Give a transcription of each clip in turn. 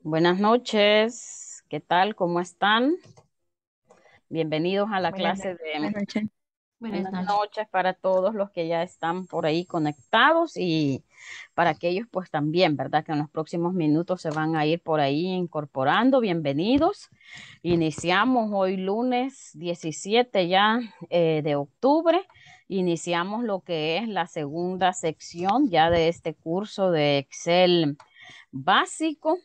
Buenas noches, ¿qué tal? ¿Cómo están? Bienvenidos a la clase de... Buenas noches. noches para todos los que ya están por ahí conectados y para aquellos pues también, ¿verdad? Que en los próximos minutos se van a ir por ahí incorporando. Bienvenidos. Iniciamos hoy lunes 17 ya eh, de octubre iniciamos lo que es la segunda sección ya de este curso de Excel básico.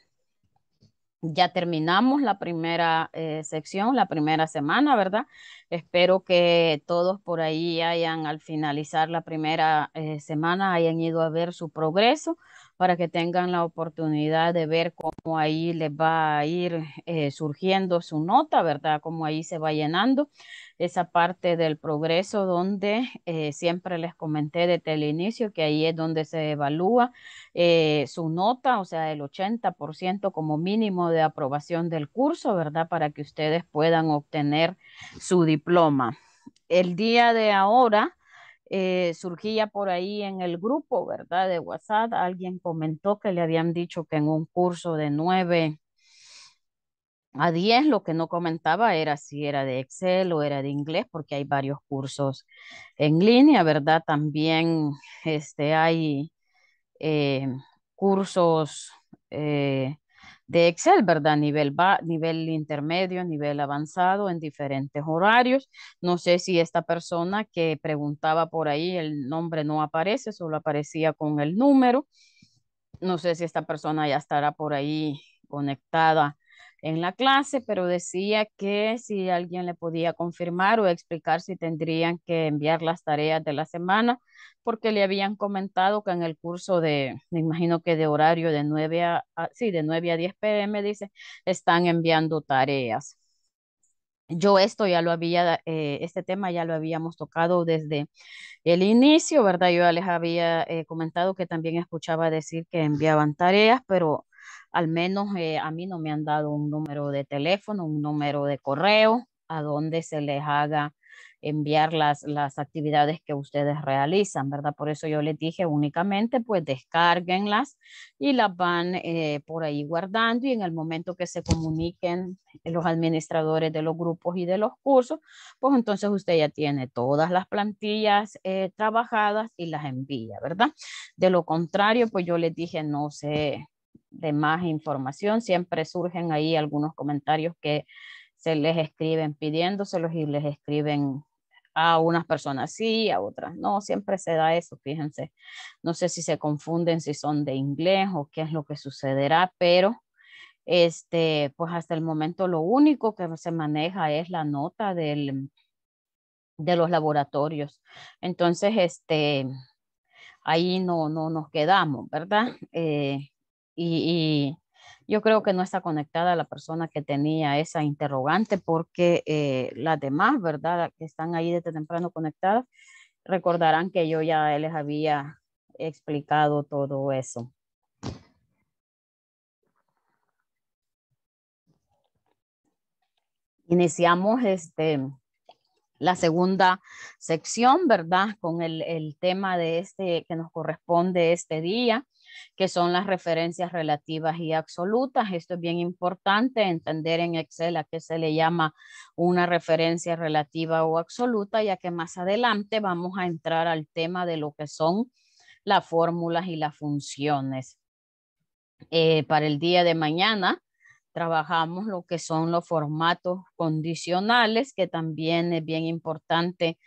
Ya terminamos la primera eh, sección, la primera semana, ¿verdad? Espero que todos por ahí hayan, al finalizar la primera eh, semana, hayan ido a ver su progreso para que tengan la oportunidad de ver cómo ahí les va a ir eh, surgiendo su nota, ¿verdad? Cómo ahí se va llenando esa parte del progreso donde eh, siempre les comenté desde el inicio que ahí es donde se evalúa eh, su nota, o sea, el 80% como mínimo de aprobación del curso, ¿verdad? Para que ustedes puedan obtener su diploma. El día de ahora... Eh, surgía por ahí en el grupo, ¿verdad? De WhatsApp, alguien comentó que le habían dicho que en un curso de nueve a 10, lo que no comentaba era si era de Excel o era de inglés, porque hay varios cursos en línea, ¿verdad? También este, hay eh, cursos eh, de Excel, ¿verdad? Nivel, nivel intermedio, nivel avanzado, en diferentes horarios. No sé si esta persona que preguntaba por ahí, el nombre no aparece, solo aparecía con el número. No sé si esta persona ya estará por ahí conectada en la clase, pero decía que si alguien le podía confirmar o explicar si tendrían que enviar las tareas de la semana, porque le habían comentado que en el curso de, me imagino que de horario de 9 a, sí, de 9 a 10 pm, dice, están enviando tareas. Yo esto ya lo había, eh, este tema ya lo habíamos tocado desde el inicio, ¿verdad? Yo ya les había eh, comentado que también escuchaba decir que enviaban tareas, pero al menos eh, a mí no me han dado un número de teléfono, un número de correo, a donde se les haga enviar las, las actividades que ustedes realizan, ¿verdad? Por eso yo les dije únicamente, pues descarguenlas y las van eh, por ahí guardando y en el momento que se comuniquen los administradores de los grupos y de los cursos, pues entonces usted ya tiene todas las plantillas eh, trabajadas y las envía, ¿verdad? De lo contrario, pues yo les dije, no sé de más información. Siempre surgen ahí algunos comentarios que se les escriben pidiéndoselos y les escriben a unas personas sí, a otras no, siempre se da eso, fíjense. No sé si se confunden, si son de inglés o qué es lo que sucederá, pero este, pues hasta el momento lo único que se maneja es la nota del, de los laboratorios. Entonces, este, ahí no, no nos quedamos, ¿verdad? Eh, y, yo creo que no está conectada la persona que tenía esa interrogante porque eh, las demás, ¿verdad? Que están ahí desde temprano conectadas, recordarán que yo ya les había explicado todo eso. Iniciamos este, la segunda sección, ¿verdad? Con el, el tema de este que nos corresponde este día que son las referencias relativas y absolutas. Esto es bien importante entender en Excel a qué se le llama una referencia relativa o absoluta, ya que más adelante vamos a entrar al tema de lo que son las fórmulas y las funciones. Eh, para el día de mañana trabajamos lo que son los formatos condicionales, que también es bien importante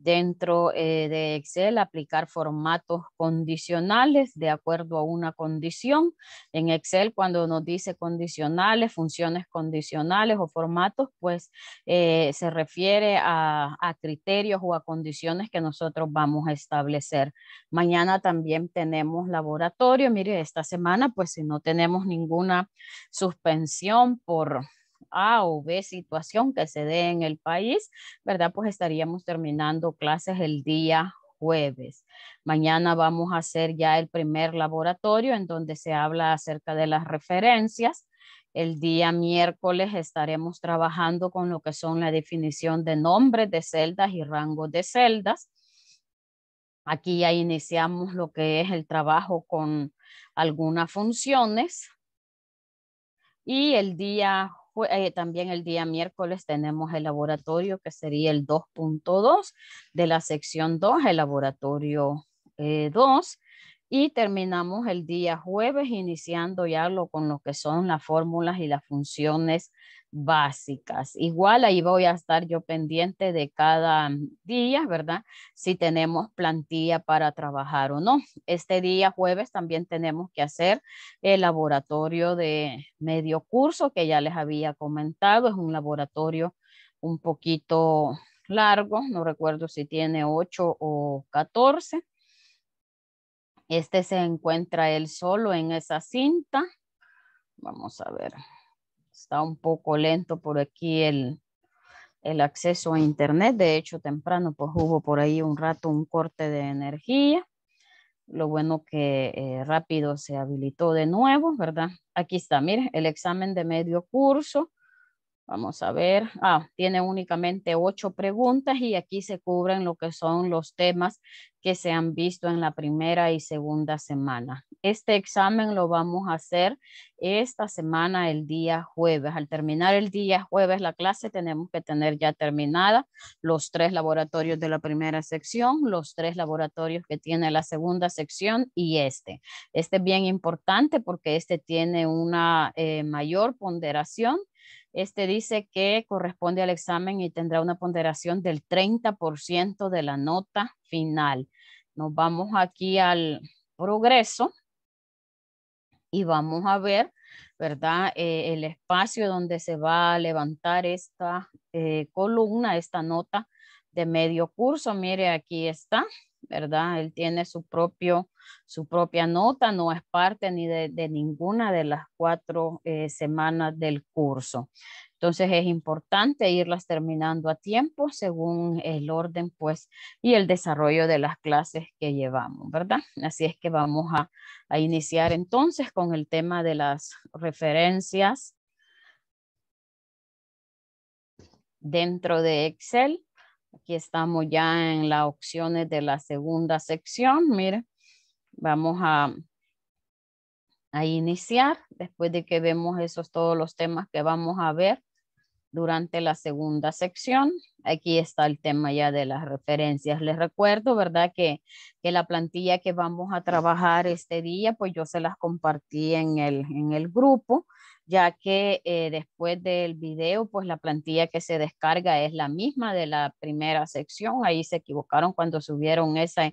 dentro eh, de Excel aplicar formatos condicionales de acuerdo a una condición. En Excel cuando nos dice condicionales, funciones condicionales o formatos, pues eh, se refiere a, a, criterios o a condiciones que nosotros vamos a establecer. Mañana también tenemos laboratorio. Mire, esta semana pues si no tenemos ninguna suspensión por a o B situación que se dé en el país, ¿verdad? Pues estaríamos terminando clases el día jueves. Mañana vamos a hacer ya el primer laboratorio en donde se habla acerca de las referencias. El día miércoles estaremos trabajando con lo que son la definición de nombres de celdas y rangos de celdas. Aquí ya iniciamos lo que es el trabajo con algunas funciones. Y el día pues, eh, también el día miércoles tenemos el laboratorio que sería el 2.2 de la sección 2, el laboratorio 2. Eh, y terminamos el día jueves iniciando ya lo, con lo que son las fórmulas y las funciones básicas. Igual ahí voy a estar yo pendiente de cada día, ¿verdad? Si tenemos plantilla para trabajar o no. Este día jueves también tenemos que hacer el laboratorio de medio curso que ya les había comentado. Es un laboratorio un poquito largo, no recuerdo si tiene 8 o 14. Este se encuentra él solo en esa cinta. Vamos a ver está un poco lento por aquí el, acceso a internet. De hecho, temprano pues hubo por ahí un rato un corte de energía. Lo bueno que eh, rápido se habilitó de nuevo, ¿verdad? Aquí está, mire, el examen de medio curso Vamos a ver. Ah, tiene únicamente ocho preguntas y aquí se cubren lo que son los temas que se han visto en la primera y segunda semana. Este examen lo vamos a hacer esta semana, el día jueves. Al terminar el día jueves la clase, tenemos que tener ya terminada los tres laboratorios de la primera sección, los tres laboratorios que tiene la segunda sección y este. Este es bien importante porque este tiene una eh, mayor ponderación este dice que corresponde al examen y tendrá una ponderación del 30% de la nota final. Nos vamos aquí al progreso y vamos a ver, ¿verdad? Eh, el espacio donde se va a levantar esta eh, columna, esta nota de medio curso. Mire, aquí está. ¿verdad? Él tiene su, propio, su propia nota, no es parte ni de, ninguna de las cuatro eh, semanas del curso. Entonces es importante irlas terminando a tiempo según el orden pues y el desarrollo de las clases que llevamos, ¿verdad? Así es que vamos a iniciar entonces con el tema de las referencias dentro de Excel. Aquí estamos ya en las opciones de la segunda sección. Mire, vamos a, iniciar después de que vemos esos todos los temas que vamos a ver durante la segunda sección. Aquí está el tema ya de las referencias. Les recuerdo, ¿verdad? Que, la plantilla que vamos a trabajar este día, pues yo se las compartí en en el grupo ya que eh, después del video, pues la plantilla que se descarga es la misma de la primera sección. Ahí se equivocaron cuando subieron esa,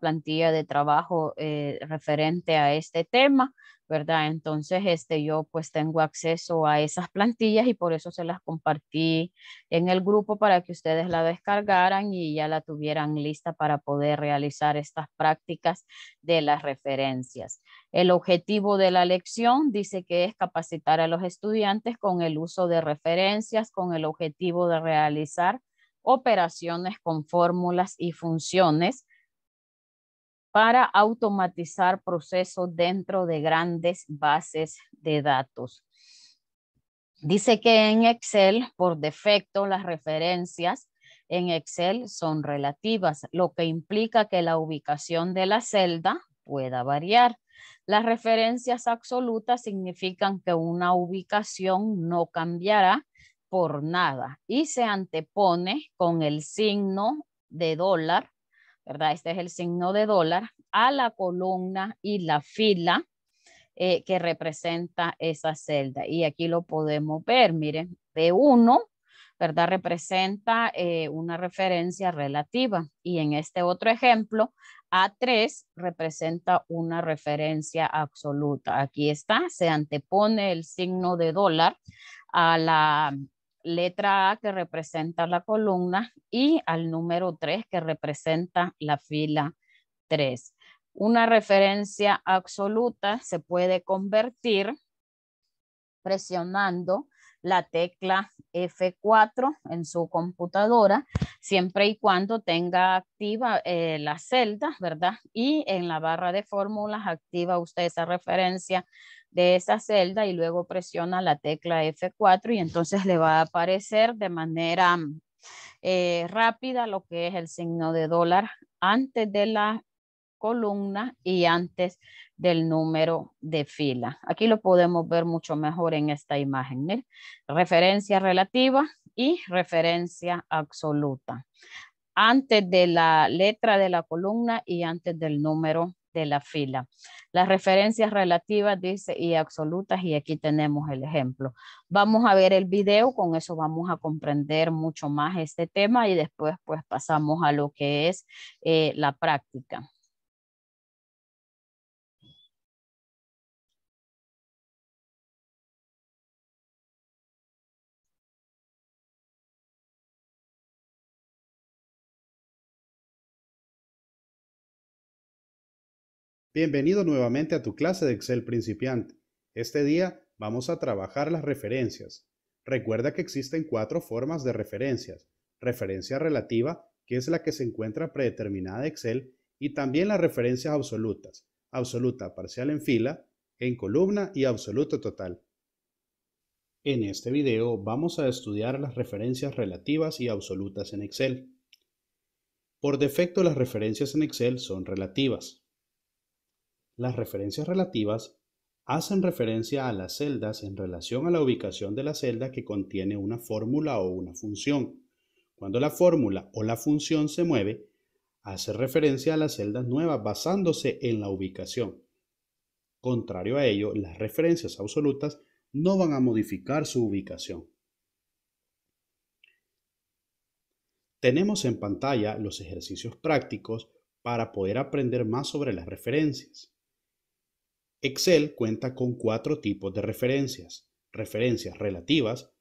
plantilla de trabajo eh, referente a este tema, ¿verdad? Entonces, este, yo pues tengo acceso a esas plantillas y por eso se las compartí en el grupo para que ustedes la descargaran y ya la tuvieran lista para poder realizar estas prácticas de las referencias. El objetivo de la lección dice que es capacitar a los estudiantes con el uso de referencias, con el objetivo de realizar operaciones con fórmulas y funciones para automatizar procesos dentro de grandes bases de datos. Dice que en Excel, por defecto, las referencias en Excel son relativas, lo que implica que la ubicación de la celda pueda variar. Las referencias absolutas significan que una ubicación no cambiará por nada y se antepone con el signo de dólar, ¿verdad? Este es el signo de dólar a la columna y la fila eh, que representa esa celda. Y aquí lo podemos ver, miren, de 1 ¿verdad? Representa eh, una referencia relativa y en este otro ejemplo, A3 representa una referencia absoluta. Aquí está, se antepone el signo de dólar a la letra A que representa la columna y al número 3 que representa la fila 3. Una referencia absoluta se puede convertir presionando la tecla F4 en su computadora, siempre y cuando tenga activa eh, la celda, ¿verdad? Y en la barra de fórmulas activa usted esa referencia de esa celda y luego presiona la tecla F4 y entonces le va a aparecer de manera mm, eh, rápida lo que es el signo de dólar antes de la columna y antes del número de fila. Aquí lo podemos ver mucho mejor en esta imagen. Referencia relativa y referencia absoluta. Antes de la letra de la columna y antes del número de la fila. Las referencias relativas, dice, y absolutas, y aquí tenemos el ejemplo. Vamos a ver el video, con eso vamos a comprender mucho más este tema y después pues pasamos a lo que es eh, la práctica. Bienvenido nuevamente a tu clase de Excel principiante. Este día vamos a trabajar las referencias. Recuerda que existen cuatro formas de referencias. Referencia relativa, que es la que se encuentra predeterminada en Excel, y también las referencias absolutas. Absoluta parcial en fila, en columna y absoluta total. En este video vamos a estudiar las referencias relativas y absolutas en Excel. Por defecto las referencias en Excel son relativas, las referencias relativas hacen referencia a las celdas en relación a la ubicación de la celda que contiene una fórmula o una función. Cuando la fórmula o la función se mueve, hace referencia a las celdas nuevas basándose en la ubicación. Contrario a ello, las referencias absolutas no van a modificar su ubicación. Tenemos en pantalla los ejercicios prácticos para poder aprender más sobre las referencias. Excel cuenta con cuatro tipos de referencias. Referencias relativas,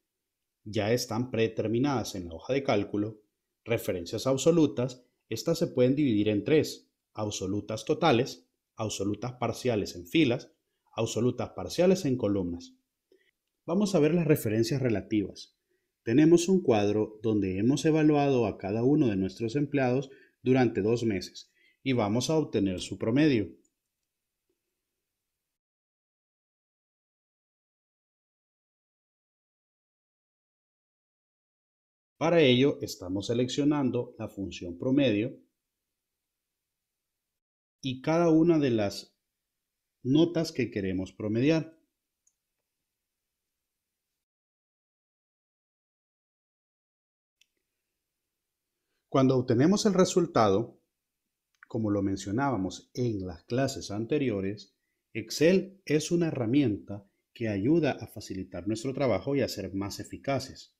ya están predeterminadas en la hoja de cálculo. Referencias absolutas, estas se pueden dividir en tres. Absolutas totales, absolutas parciales en filas, absolutas parciales en columnas. Vamos a ver las referencias relativas. Tenemos un cuadro donde hemos evaluado a cada uno de nuestros empleados durante dos meses y vamos a obtener su promedio. Para ello estamos seleccionando la función promedio y cada una de las notas que queremos promediar. Cuando obtenemos el resultado, como lo mencionábamos en las clases anteriores, Excel es una herramienta que ayuda a facilitar nuestro trabajo y a ser más eficaces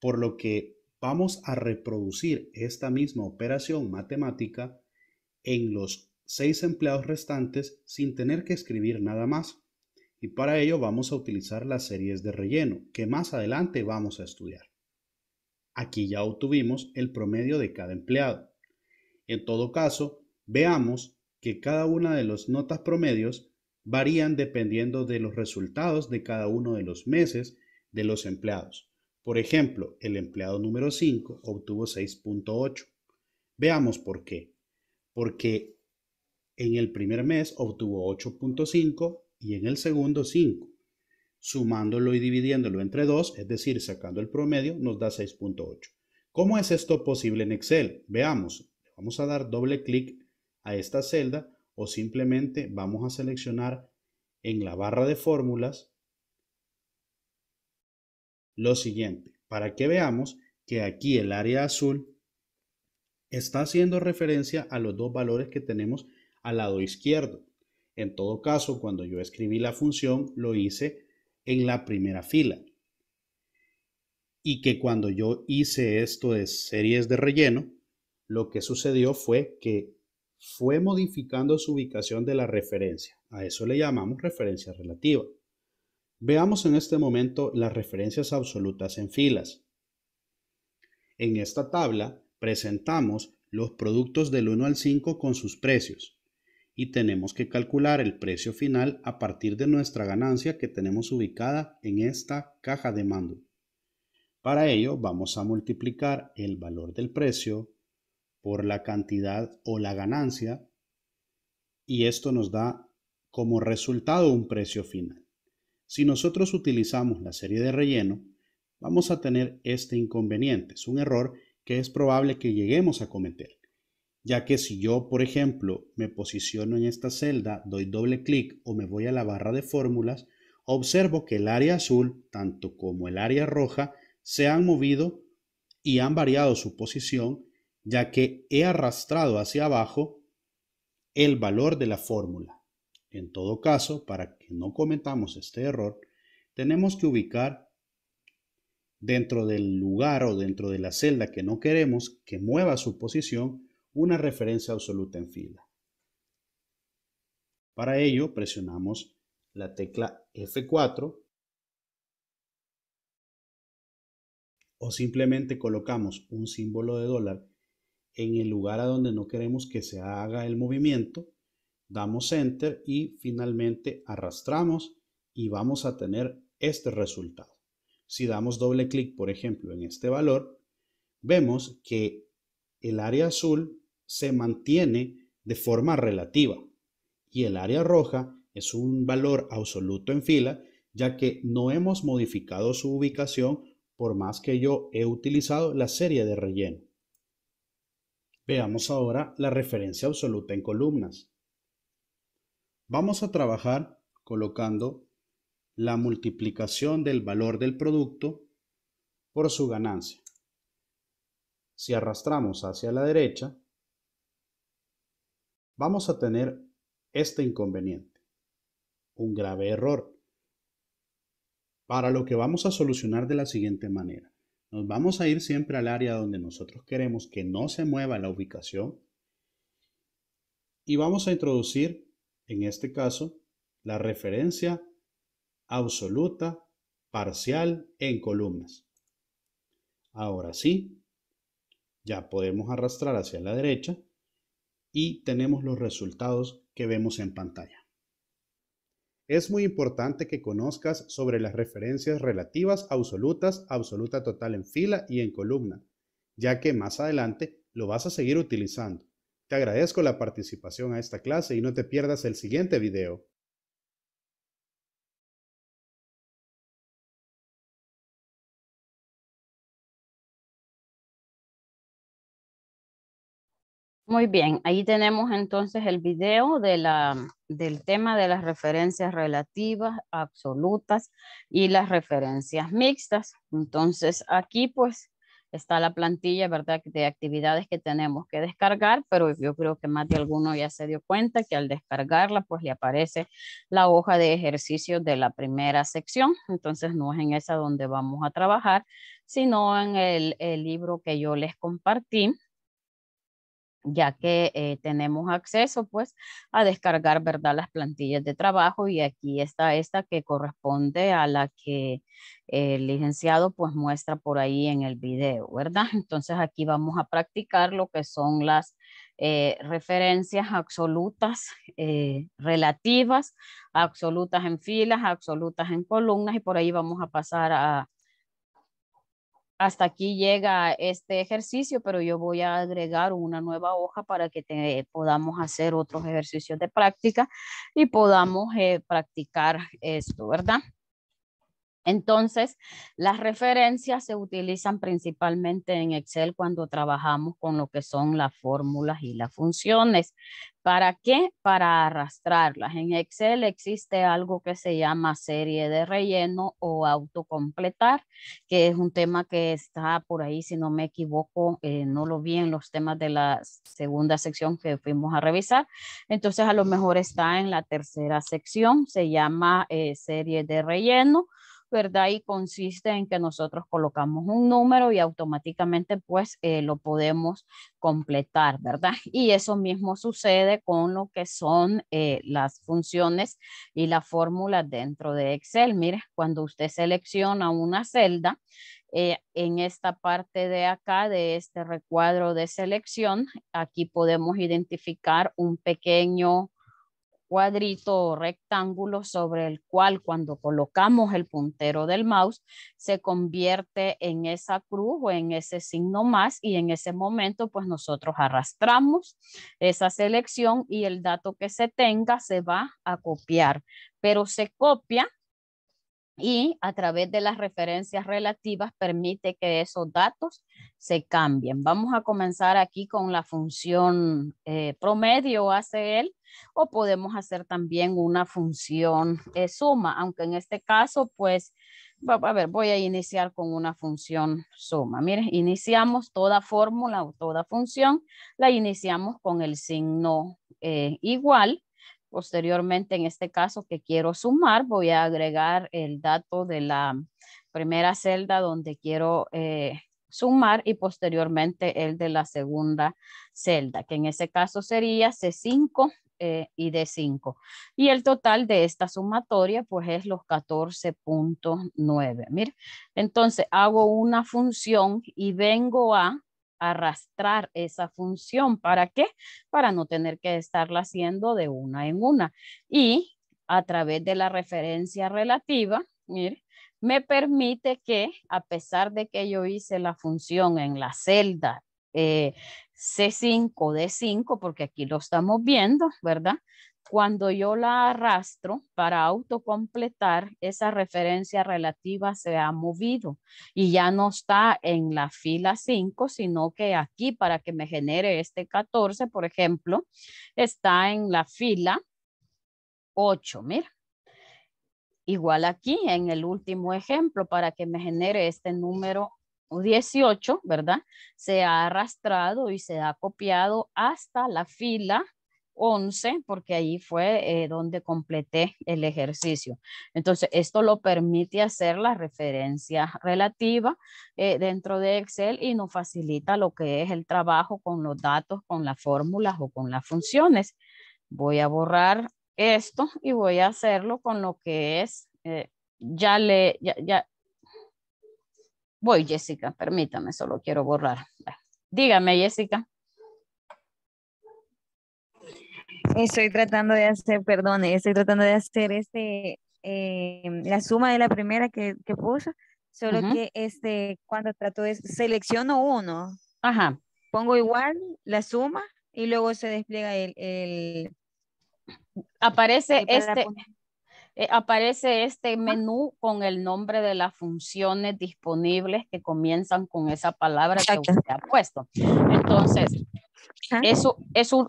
por lo que vamos a reproducir esta misma operación matemática en los seis empleados restantes sin tener que escribir nada más. Y para ello vamos a utilizar las series de relleno, que más adelante vamos a estudiar. Aquí ya obtuvimos el promedio de cada empleado. En todo caso, veamos que cada una de las notas promedios varían dependiendo de los resultados de cada uno de los meses de los empleados. Por ejemplo, el empleado número 5 obtuvo 6.8. Veamos por qué. Porque en el primer mes obtuvo 8.5 y en el segundo 5. Sumándolo y dividiéndolo entre 2, es decir, sacando el promedio, nos da 6.8. ¿Cómo es esto posible en Excel? Veamos. Vamos a dar doble clic a esta celda o simplemente vamos a seleccionar en la barra de fórmulas lo siguiente, para que veamos que aquí el área azul está haciendo referencia a los dos valores que tenemos al lado izquierdo. En todo caso, cuando yo escribí la función, lo hice en la primera fila. Y que cuando yo hice esto de series de relleno, lo que sucedió fue que fue modificando su ubicación de la referencia. A eso le llamamos referencia relativa. Veamos en este momento las referencias absolutas en filas. En esta tabla presentamos los productos del 1 al 5 con sus precios y tenemos que calcular el precio final a partir de nuestra ganancia que tenemos ubicada en esta caja de mando. Para ello vamos a multiplicar el valor del precio por la cantidad o la ganancia y esto nos da como resultado un precio final. Si nosotros utilizamos la serie de relleno, vamos a tener este inconveniente. Es un error que es probable que lleguemos a cometer, ya que si yo, por ejemplo, me posiciono en esta celda, doy doble clic o me voy a la barra de fórmulas, observo que el área azul, tanto como el área roja, se han movido y han variado su posición, ya que he arrastrado hacia abajo el valor de la fórmula. En todo caso, para que no cometamos este error, tenemos que ubicar dentro del lugar o dentro de la celda que no queremos que mueva su posición una referencia absoluta en fila. Para ello presionamos la tecla F4 o simplemente colocamos un símbolo de dólar en el lugar a donde no queremos que se haga el movimiento damos enter y finalmente arrastramos y vamos a tener este resultado. Si damos doble clic, por ejemplo, en este valor, vemos que el área azul se mantiene de forma relativa y el área roja es un valor absoluto en fila, ya que no hemos modificado su ubicación por más que yo he utilizado la serie de relleno. Veamos ahora la referencia absoluta en columnas. Vamos a trabajar colocando la multiplicación del valor del producto por su ganancia. Si arrastramos hacia la derecha, vamos a tener este inconveniente, un grave error, para lo que vamos a solucionar de la siguiente manera. Nos vamos a ir siempre al área donde nosotros queremos que no se mueva la ubicación y vamos a introducir en este caso, la referencia absoluta, parcial en columnas. Ahora sí, ya podemos arrastrar hacia la derecha y tenemos los resultados que vemos en pantalla. Es muy importante que conozcas sobre las referencias relativas, absolutas, absoluta total en fila y en columna, ya que más adelante lo vas a seguir utilizando. Te agradezco la participación a esta clase y no te pierdas el siguiente video. Muy bien, ahí tenemos entonces el video del tema de las referencias relativas, absolutas y las referencias mixtas. Entonces aquí pues está la plantilla, ¿verdad?, de actividades que tenemos que descargar, pero yo creo que más de alguno ya se dio cuenta que al descargarla, pues le aparece la hoja de ejercicio de la primera sección. Entonces, no es en esa donde vamos a trabajar, sino en el, el libro que yo les compartí, ya que eh, tenemos acceso pues a descargar verdad las plantillas de trabajo y aquí está esta que corresponde a la que el licenciado pues muestra por ahí en el video verdad entonces aquí vamos a practicar lo que son las eh, referencias absolutas eh, relativas absolutas en filas absolutas en columnas y por ahí vamos a pasar a hasta aquí llega este ejercicio, pero yo voy a agregar una nueva hoja para que podamos hacer otros ejercicios de práctica y podamos eh, practicar esto, ¿verdad? Entonces, las referencias se utilizan principalmente en Excel cuando trabajamos con lo que son las fórmulas y las funciones. ¿Para qué? Para arrastrarlas. En Excel existe algo que se llama serie de relleno o autocompletar, que es un tema que está por ahí, si no me equivoco, eh, no lo vi en los temas de la segunda sección que fuimos a revisar. Entonces, a lo mejor está en la tercera sección, se llama eh, serie de relleno ¿verdad? Y consiste en que nosotros colocamos un número y automáticamente pues eh, lo podemos completar, ¿verdad? Y eso mismo sucede con lo que son eh, las funciones y las fórmula dentro de Excel. Mire, cuando usted selecciona una celda, eh, en esta parte de acá de este recuadro de selección, aquí podemos identificar un pequeño cuadrito o rectángulo sobre el cual cuando colocamos el puntero del mouse se convierte en esa cruz o en ese signo más y en ese momento pues nosotros arrastramos esa selección y el dato que se tenga se va a copiar, pero se copia y a través de las referencias relativas permite que esos datos se cambien. Vamos a comenzar aquí con la función eh, promedio ACL o podemos hacer también una función eh, suma, aunque en este caso pues, a ver, voy a iniciar con una función suma. Miren, iniciamos toda fórmula o toda función, la iniciamos con el signo eh, igual Posteriormente, en este caso que quiero sumar, voy a agregar el dato de la primera celda donde quiero eh, sumar y posteriormente el de la segunda celda, que en ese caso sería C5 eh, y D5. Y el total de esta sumatoria pues es los 14.9. entonces hago una función y vengo a arrastrar esa función. ¿Para qué? Para no tener que estarla haciendo de una en una. Y a través de la referencia relativa, mire, me permite que, a pesar de que yo hice la función en la celda eh, C5, D5, porque aquí lo estamos viendo, ¿verdad? Cuando yo la arrastro para autocompletar, esa referencia relativa se ha movido y ya no está en la fila 5, sino que aquí para que me genere este 14, por ejemplo, está en la fila 8, mira. Igual aquí en el último ejemplo, para que me genere este número 18, ¿verdad? Se ha arrastrado y se ha copiado hasta la fila 11, porque ahí fue eh, donde completé el ejercicio. Entonces, esto lo permite hacer la referencia relativa eh, dentro de Excel y nos facilita lo que es el trabajo con los datos, con las fórmulas o con las funciones. Voy a borrar esto y voy a hacerlo con lo que es, eh, ya le, ya, voy Jessica, permítame, solo quiero borrar. Dígame Jessica. Estoy tratando de hacer, perdón, estoy tratando de hacer este, em, la suma de la primera que, que puso, solo que este, cuando trato de, selecciono uno, pongo igual la suma y luego se despliega el... el aparece este... Eh, aparece este menú con el nombre de las funciones disponibles que comienzan con esa palabra que usted ha puesto. Entonces, eso,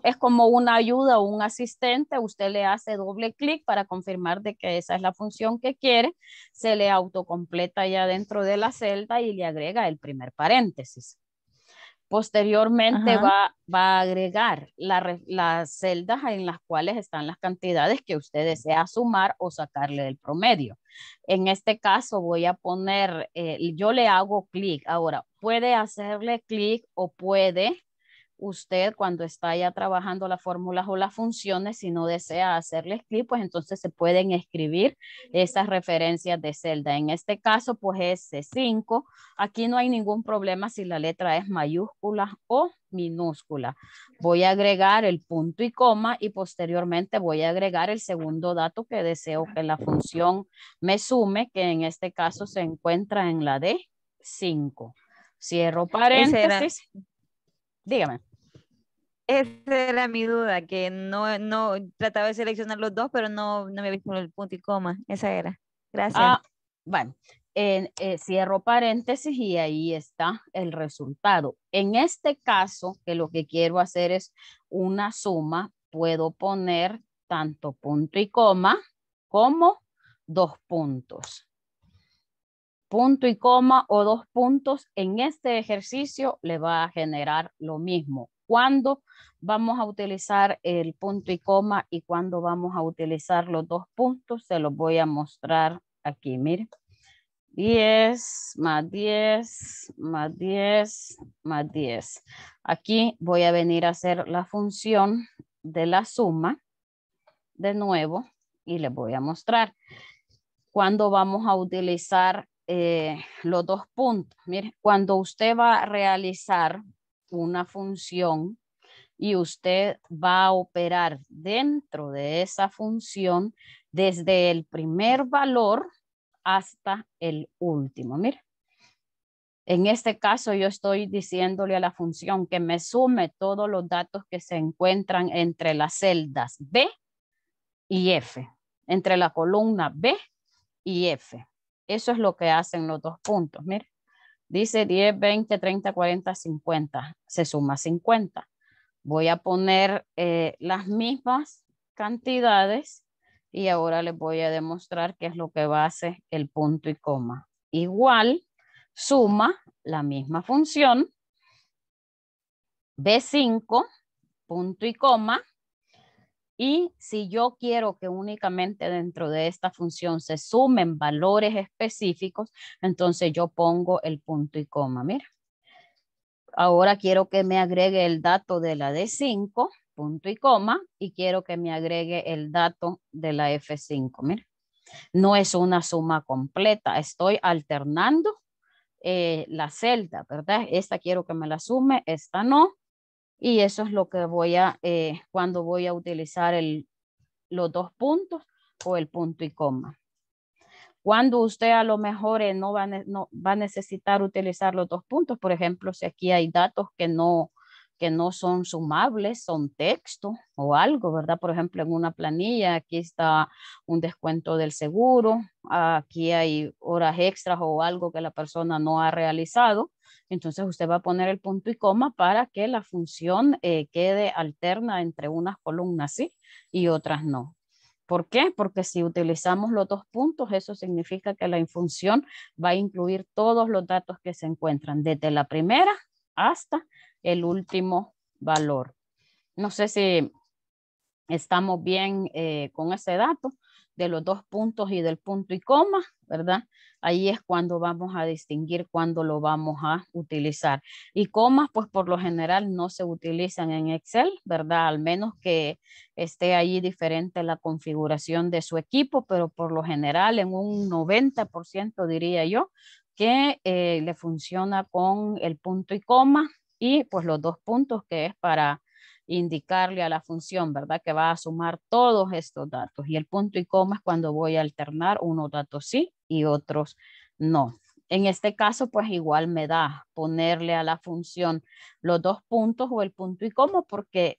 es como una ayuda o un asistente, usted le hace doble clic para confirmar de que esa es la función que quiere, se le autocompleta ya dentro de la celda y le agrega el primer paréntesis. Posteriormente va, a agregar las celdas en las cuales están las cantidades que usted desea sumar o sacarle del promedio. En este caso voy a poner, eh, yo le hago clic. Ahora, puede hacerle clic o puede usted cuando está ya trabajando las fórmulas o las funciones, si no desea hacerle clic, pues entonces se pueden escribir esas referencias de celda. En este caso, pues es C5. Aquí no hay ningún problema si la letra es mayúscula o minúscula. Voy a agregar el punto y coma y posteriormente voy a agregar el segundo dato que deseo que la función me sume, que en este caso se encuentra en la D5. Cierro paréntesis. Dígame. Esa era mi duda, que no, trataba de seleccionar los dos, pero no, no me había visto el punto y coma. Esa era. Gracias. Ah, bueno, eh, cierro paréntesis y ahí está el resultado. En este caso, que lo que quiero hacer es una suma, puedo poner tanto punto y coma como dos puntos. Punto y coma o dos puntos en este ejercicio le va a generar lo mismo cuándo vamos a utilizar el punto y coma y cuándo vamos a utilizar los dos puntos. Se los voy a mostrar aquí, mire 10 más 10 más 10 más 10. Aquí voy a venir a hacer la función de la suma de nuevo y les voy a mostrar cuándo vamos a utilizar eh, los dos puntos. Mire, cuando usted va a realizar una función y usted va a operar dentro de esa función desde el primer valor hasta el último. Mire, en este caso yo estoy diciéndole a la función que me sume todos los datos que se encuentran entre las celdas B y F, entre la columna B y F. Eso es lo que hacen los dos puntos, mire. Dice 10, 20, 30, 40, 50. Se suma 50. Voy a poner eh, las mismas cantidades y ahora les voy a demostrar qué es lo que va a hacer el punto y coma. Igual, suma la misma función, B5, punto y coma, y si yo quiero que únicamente dentro de esta función se sumen valores específicos, entonces yo pongo el punto y coma. Mira, ahora quiero que me agregue el dato de la D5, punto y coma, y quiero que me agregue el dato de la F5. Mira, no es una suma completa, estoy alternando eh, la celda, ¿verdad? Esta quiero que me la sume, esta no y eso es lo que voy a, eh, cuando voy a utilizar el, los dos puntos o el punto y coma. Cuando usted a lo mejor eh, no, no va a necesitar utilizar los dos puntos, por ejemplo, si aquí hay datos que no, que no son sumables, son texto o algo, ¿verdad? Por ejemplo, en una planilla, aquí está un descuento del seguro, aquí hay horas extras o algo que la persona no ha realizado. Entonces usted va a poner el punto y coma para que la función eh, quede alterna entre unas columnas sí y otras no. ¿Por qué? Porque si utilizamos los dos puntos, eso significa que la función va a incluir todos los datos que se encuentran desde la primera hasta el último valor. No sé si estamos bien eh, con ese dato de los dos puntos y del punto y coma, ¿verdad? Ahí es cuando vamos a distinguir cuándo lo vamos a utilizar. Y comas, pues por lo general no se utilizan en Excel, ¿verdad? Al menos que esté ahí diferente la configuración de su equipo, pero por lo general en un 90% diría yo, que eh, le funciona con el punto y coma y pues los dos puntos que es para indicarle a la función, ¿verdad? Que va a sumar todos estos datos y el punto y coma es cuando voy a alternar unos datos sí y otros no. En este caso, pues igual me da ponerle a la función los dos puntos o el punto y coma porque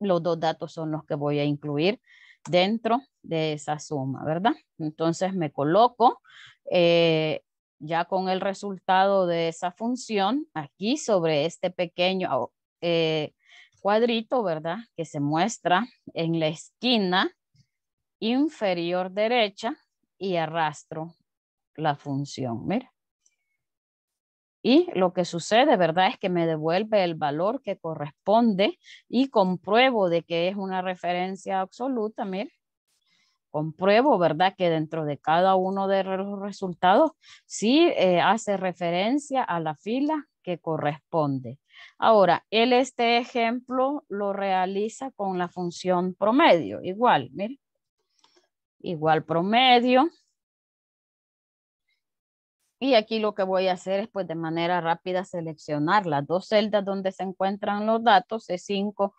los dos datos son los que voy a incluir dentro de esa suma, ¿verdad? Entonces me coloco eh, ya con el resultado de esa función aquí sobre este pequeño ah, oh, eh, cuadrito, ¿verdad? Que se muestra en la esquina inferior derecha y arrastro la función, mira. Y lo que sucede, ¿verdad? Es que me devuelve el valor que corresponde y compruebo de que es una referencia absoluta, mira compruebo, ¿verdad? Que dentro de cada uno de los resultados sí eh, hace referencia a la fila que corresponde. Ahora, él este ejemplo lo realiza con la función promedio, igual, mire, igual promedio. Y aquí lo que voy a hacer es pues de manera rápida seleccionar las dos celdas donde se encuentran los datos, C5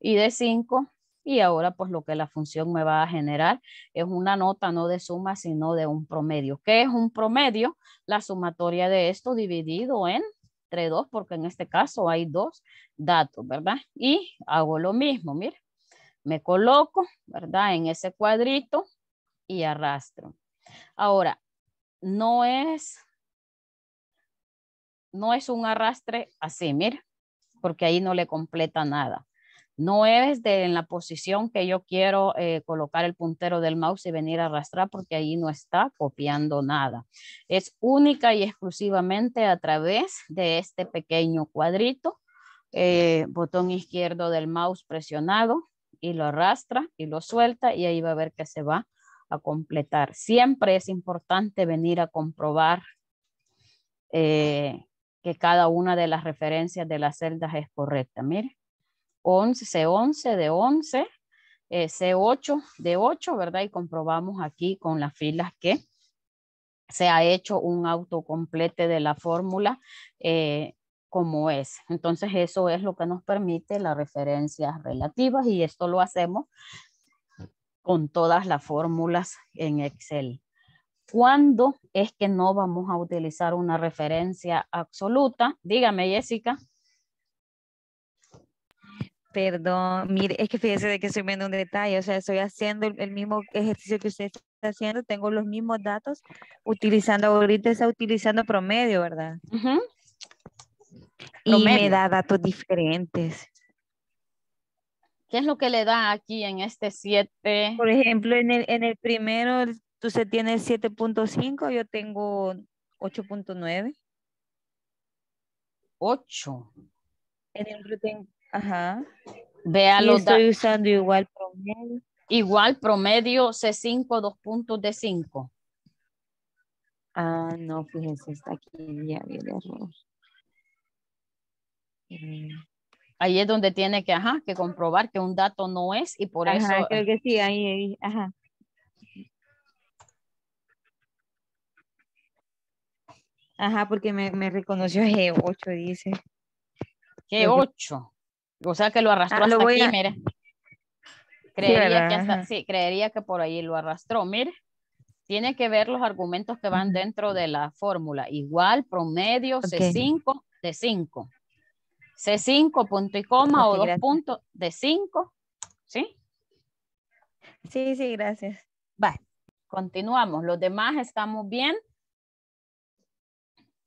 y D5, y ahora pues lo que la función me va a generar es una nota no de suma sino de un promedio. ¿Qué es un promedio? La sumatoria de esto dividido en entre dos porque en este caso hay dos datos, ¿verdad? Y hago lo mismo, mire. me coloco, ¿verdad? En ese cuadrito y arrastro. Ahora, no es, no es un arrastre así, mire, porque ahí no le completa nada. No es de en la posición que yo quiero eh, colocar el puntero del mouse y venir a arrastrar porque ahí no está copiando nada. Es única y exclusivamente a través de este pequeño cuadrito, eh, botón izquierdo del mouse presionado y lo arrastra y lo suelta y ahí va a ver que se va a completar. Siempre es importante venir a comprobar eh, que cada una de las referencias de las celdas es correcta. Mire, 11, C11 de 11, eh, C8 de 8, ¿verdad? Y comprobamos aquí con las filas que se ha hecho un autocomplete de la fórmula eh, como es. Entonces eso es lo que nos permite las referencias relativas y esto lo hacemos con todas las fórmulas en Excel. ¿Cuándo es que no vamos a utilizar una referencia absoluta? Dígame, Jessica perdón, mire, es que fíjese de que estoy viendo un detalle, o sea, estoy haciendo el mismo ejercicio que usted está haciendo, tengo los mismos datos, utilizando, ahorita está utilizando promedio, ¿verdad? Y me da datos diferentes. ¿Qué es lo que le da aquí en este 7? Por ejemplo, en el, en el primero, usted tiene 7.5, yo tengo 8.9. 8. En el, Ajá. Vea estoy usando igual promedio. Igual promedio C5, dos Ah, no, fíjense, está aquí, ya vi error. Mm. Ahí es donde tiene que, ajá, que comprobar que un dato no es y por eso. creo que sí, ahí, ahí, ajá. Ajá, porque me, me reconoció G8, dice. G8. O sea que lo arrastró ah, hasta aquí, mire. Creería que sí, creería que por ahí lo arrastró, mire. Tiene que ver los argumentos que van dentro de la fórmula. Igual, promedio, C5 de 5. C5 punto y coma o dos puntos de 5, ¿sí? Sí, sí, gracias. Bye. continuamos. Los demás estamos bien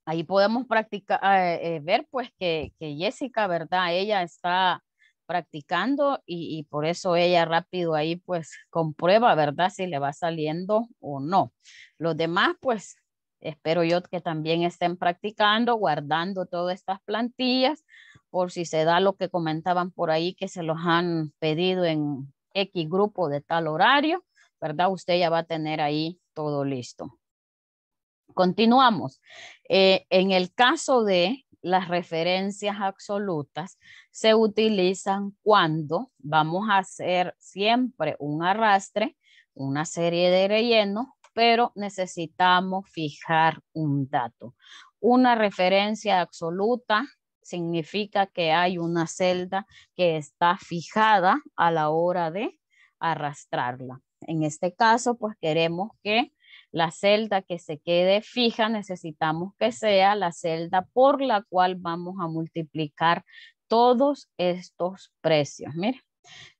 ahí podemos practicar, ah, eh, ver pues que, Jessica, ¿verdad? Ella está practicando y, y, por eso ella rápido ahí pues comprueba, ¿verdad? Si le va saliendo o no. Los demás pues espero yo que también estén practicando, guardando todas estas plantillas por si se da lo que comentaban por ahí que se los han pedido en X grupo de tal horario, ¿verdad? Usted ya va a tener ahí todo listo. Continuamos. Eh, en el caso de las referencias absolutas, se utilizan cuando vamos a hacer siempre un arrastre, una serie de rellenos, pero necesitamos fijar un dato. Una referencia absoluta significa que hay una celda que está fijada a la hora de arrastrarla. En este caso, pues queremos que la celda que se quede fija necesitamos que sea la celda por la cual vamos a multiplicar todos estos precios. Miren,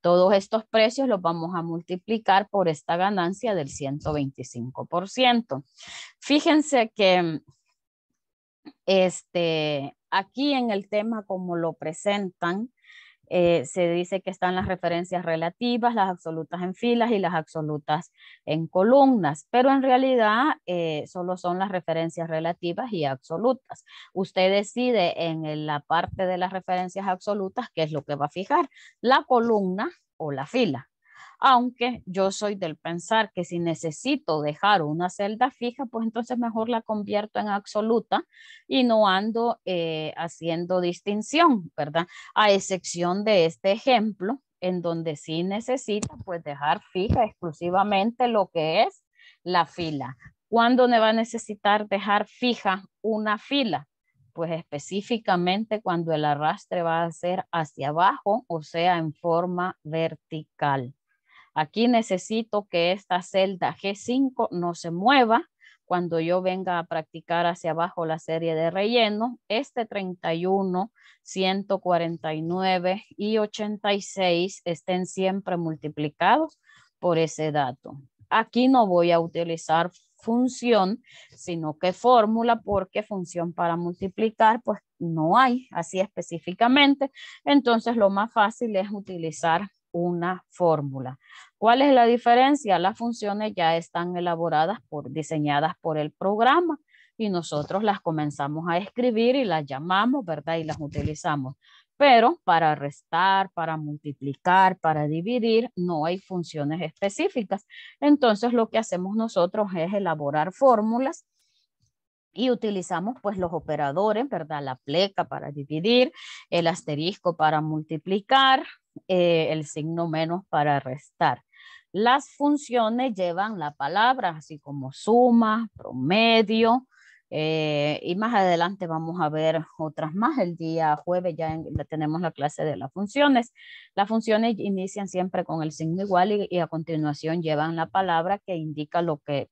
todos estos precios los vamos a multiplicar por esta ganancia del 125%. Fíjense que este, aquí en el tema como lo presentan, eh, se dice que están las referencias relativas, las absolutas en filas y las absolutas en columnas, pero en realidad eh, solo son las referencias relativas y absolutas. Usted decide en la parte de las referencias absolutas qué es lo que va a fijar, la columna o la fila aunque yo soy del pensar que si necesito dejar una celda fija, pues entonces mejor la convierto en absoluta y no ando eh, haciendo distinción, ¿verdad? A excepción de este ejemplo, en donde sí necesita pues dejar fija exclusivamente lo que es la fila. ¿Cuándo me va a necesitar dejar fija una fila? Pues específicamente cuando el arrastre va a ser hacia abajo, o sea, en forma vertical. Aquí necesito que esta celda G5 no se mueva cuando yo venga a practicar hacia abajo la serie de relleno, este 31, 149 y 86 estén siempre multiplicados por ese dato. Aquí no voy a utilizar función, sino que fórmula, porque función para multiplicar, pues no hay así específicamente. Entonces lo más fácil es utilizar una fórmula. ¿Cuál es la diferencia? Las funciones ya están elaboradas, por, diseñadas por el programa y nosotros las comenzamos a escribir y las llamamos, ¿verdad? Y las utilizamos. Pero para restar, para multiplicar, para dividir, no hay funciones específicas. Entonces lo que hacemos nosotros es elaborar fórmulas y utilizamos pues los operadores, ¿verdad? La pleca para dividir, el asterisco para multiplicar, eh, el signo menos para restar. Las funciones llevan la palabra, así como suma, promedio, eh, y más adelante vamos a ver otras más. El día jueves ya tenemos la clase de las funciones. Las funciones inician siempre con el signo igual y, a continuación llevan la palabra que indica lo que,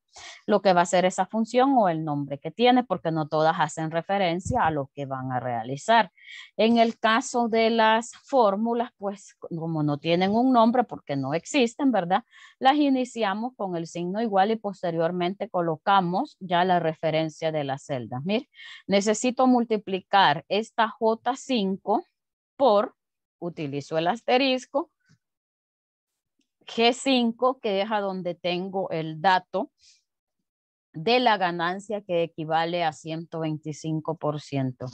lo que va a ser esa función o el nombre que tiene, porque no todas hacen referencia a lo que van a realizar. En el caso de las fórmulas, pues como no tienen un nombre porque no existen, ¿verdad? Las iniciamos con el signo igual y posteriormente colocamos ya la referencia de la las celdas. Mir, necesito multiplicar esta J5 por, utilizo el asterisco, G5, que deja donde tengo el dato de la ganancia que equivale a 125%.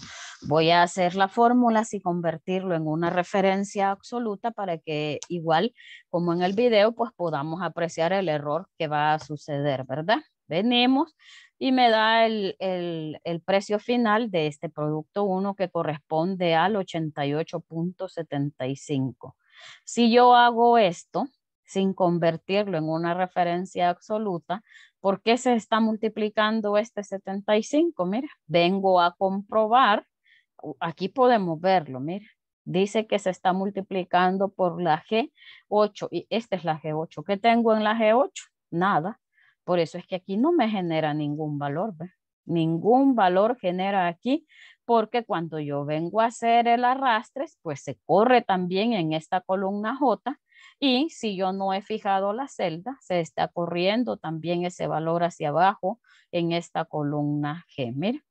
Voy a hacer la fórmula y convertirlo en una referencia absoluta para que igual como en el video, pues podamos apreciar el error que va a suceder, ¿verdad? Venimos, y me da el, el, precio final de este producto 1 que corresponde al 88.75. Si yo hago esto sin convertirlo en una referencia absoluta, ¿por qué se está multiplicando este 75? Mira, vengo a comprobar, aquí podemos verlo, mira, dice que se está multiplicando por la G8 y esta es la G8. ¿Qué tengo en la G8? Nada. Por eso es que aquí no me genera ningún valor, Ningún valor genera aquí, porque cuando yo vengo a hacer el arrastre, pues se corre también en esta columna J, y si yo no he fijado la celda, se está corriendo también ese valor hacia abajo en esta columna G.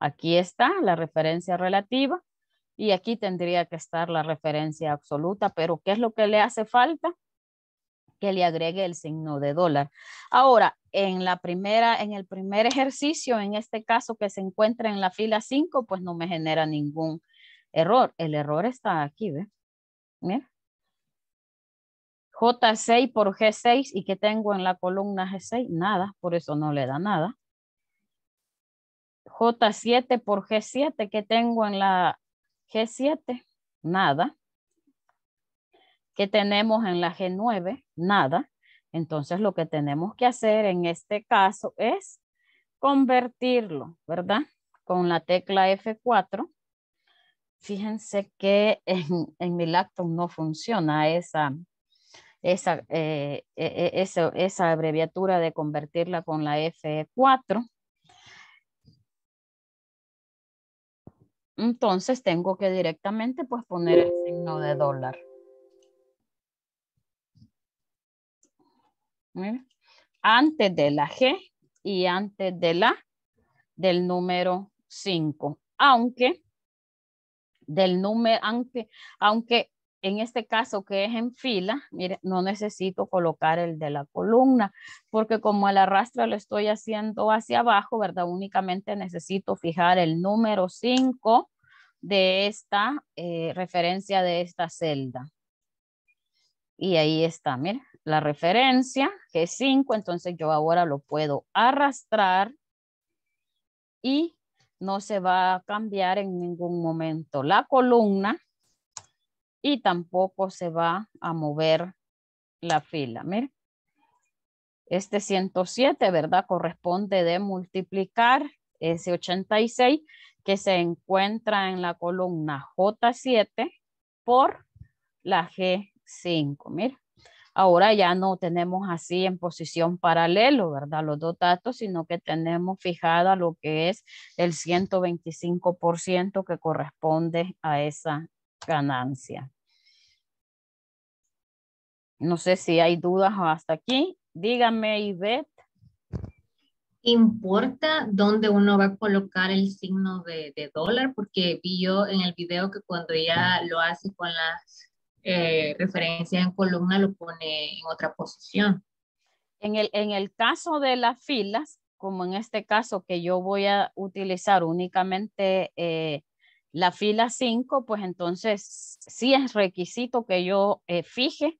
aquí está la referencia relativa y aquí tendría que estar la referencia absoluta, pero ¿qué es lo que le hace falta? le agregue el signo de dólar. Ahora, en la primera, en el primer ejercicio, en este caso que se encuentra en la fila 5, pues no me genera ningún error. El error está aquí, ¿ves? J6 por G6 y que tengo en la columna G6, nada, por eso no le da nada. J7 por G7 que tengo en la G7, nada que tenemos en la G9? Nada. Entonces lo que tenemos que hacer en este caso es convertirlo, ¿verdad? Con la tecla F4. Fíjense que en, en mi laptop no funciona esa, esa, eh, e, e, abreviatura de convertirla con la F4. Entonces tengo que directamente pues poner el signo de dólar. Antes de la G y antes de la del número 5. Aunque del número, aunque, aunque en este caso que es en fila, mire, no necesito colocar el de la columna, porque como el arrastre lo estoy haciendo hacia abajo, ¿verdad? Únicamente necesito fijar el número 5 de esta eh, referencia de esta celda. Y ahí está, mire, la referencia, g 5, entonces yo ahora lo puedo arrastrar y no se va a cambiar en ningún momento la columna y tampoco se va a mover la fila. Mire, este 107, ¿verdad? Corresponde de multiplicar ese 86 que se encuentra en la columna J7 por la G5. Mira, Ahora ya no tenemos así en posición paralelo, ¿verdad? Los dos datos, sino que tenemos fijada lo que es el 125% que corresponde a esa ganancia. No sé si hay dudas hasta aquí. Dígame, Ivette. ¿Importa dónde uno va a colocar el signo de, dólar? Porque vi yo en el video que cuando ella lo hace con las eh, referencia en columna lo pone en otra posición. En el, en el caso de las filas, como en este caso que yo voy a utilizar únicamente eh, la fila 5, pues entonces sí es requisito que yo eh, fije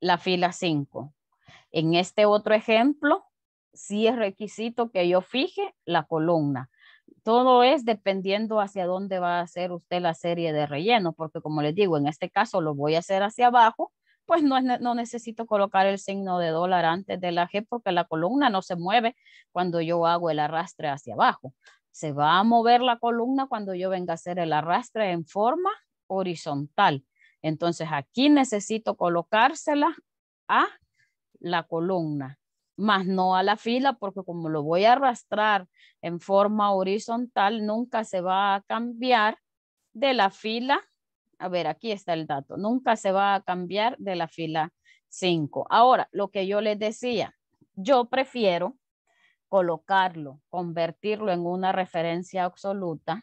la fila 5. En este otro ejemplo, sí es requisito que yo fije la columna todo es dependiendo hacia dónde va a hacer usted la serie de relleno, porque como les digo, en este caso lo voy a hacer hacia abajo, pues no, no necesito colocar el signo de dólar antes de la G porque la columna no se mueve cuando yo hago el arrastre hacia abajo. Se va a mover la columna cuando yo venga a hacer el arrastre en forma horizontal. Entonces aquí necesito colocársela a la columna más no a la fila, porque como lo voy a arrastrar en forma horizontal, nunca se va a cambiar de la fila. A ver, aquí está el dato. Nunca se va a cambiar de la fila 5. Ahora, lo que yo les decía, yo prefiero colocarlo, convertirlo en una referencia absoluta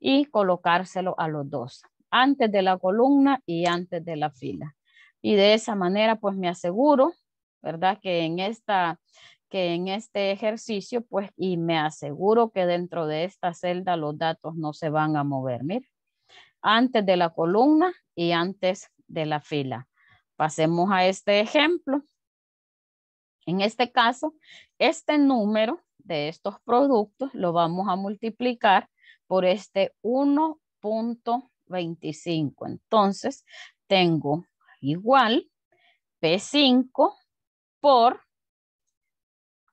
y colocárselo a los dos, antes de la columna y antes de la fila. Y de esa manera, pues me aseguro ¿verdad? Que en esta que en este ejercicio, pues, y me aseguro que dentro de esta celda los datos no se van a mover, mira, antes de la columna y antes de la fila. Pasemos a este ejemplo. En este caso, este número de estos productos lo vamos a multiplicar por este 1.25. Entonces, tengo igual P5 por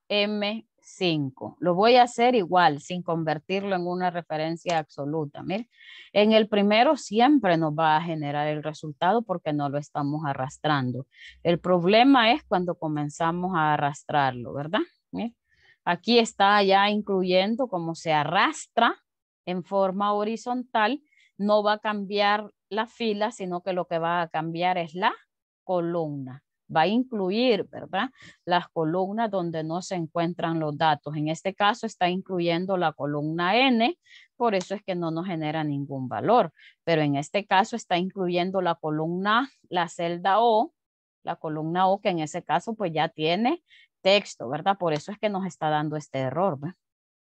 M5. Lo voy a hacer igual, sin convertirlo en una referencia absoluta. en el primero siempre nos va a generar el resultado porque no lo estamos arrastrando. El problema es cuando comenzamos a arrastrarlo, ¿verdad? aquí está ya incluyendo cómo se arrastra en forma horizontal, no va a cambiar la fila, sino que lo que va a cambiar es la columna va a incluir, ¿verdad? Las columnas donde no se encuentran los datos. En este caso está incluyendo la columna N, por eso es que no nos genera ningún valor. Pero en este caso está incluyendo la columna, la celda O, la columna O que en ese caso pues ya tiene texto, ¿verdad? Por eso es que nos está dando este error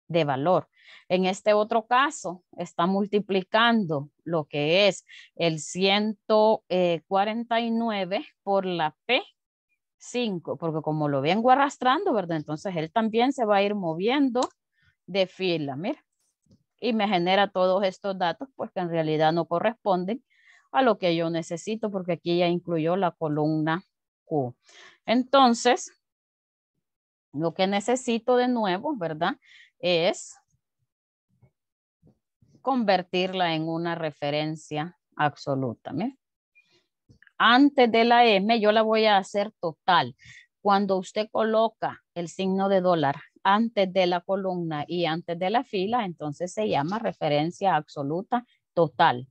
de valor. En este otro caso, está multiplicando lo que es el 149 eh, por la P 5, porque como lo vengo arrastrando, ¿verdad? Entonces él también se va a ir moviendo de fila, mira. Y me genera todos estos datos, pues que en realidad no corresponden a lo que yo necesito, porque aquí ya incluyó la columna Q. Entonces, lo que necesito de nuevo, ¿verdad? Es convertirla en una referencia absoluta. Mira antes de la M, yo la voy a hacer total. Cuando usted coloca el signo de dólar antes de la columna y antes de la fila, entonces se llama referencia absoluta total,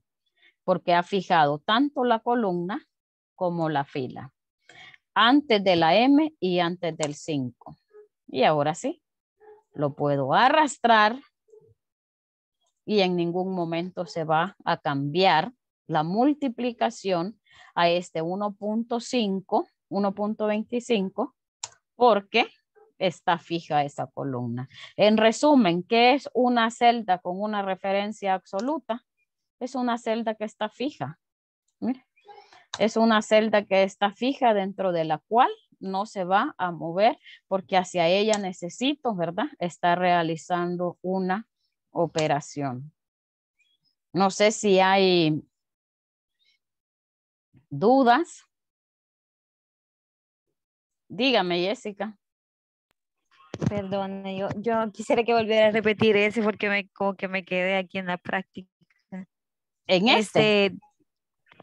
porque ha fijado tanto la columna como la fila, antes de la M y antes del 5. Y ahora sí, lo puedo arrastrar y en ningún momento se va a cambiar la multiplicación a este 1.5, 1.25, porque está fija esa columna. En resumen, ¿qué es una celda con una referencia absoluta? Es una celda que está fija. es una celda que está fija dentro de la cual no se va a mover porque hacia ella necesito, ¿verdad? Está realizando una operación. No sé si hay ¿Dudas? Dígame, Jessica. Perdón, yo, quisiera que volviera a repetir ese porque me, como que me quedé aquí en la práctica. ¿En este? este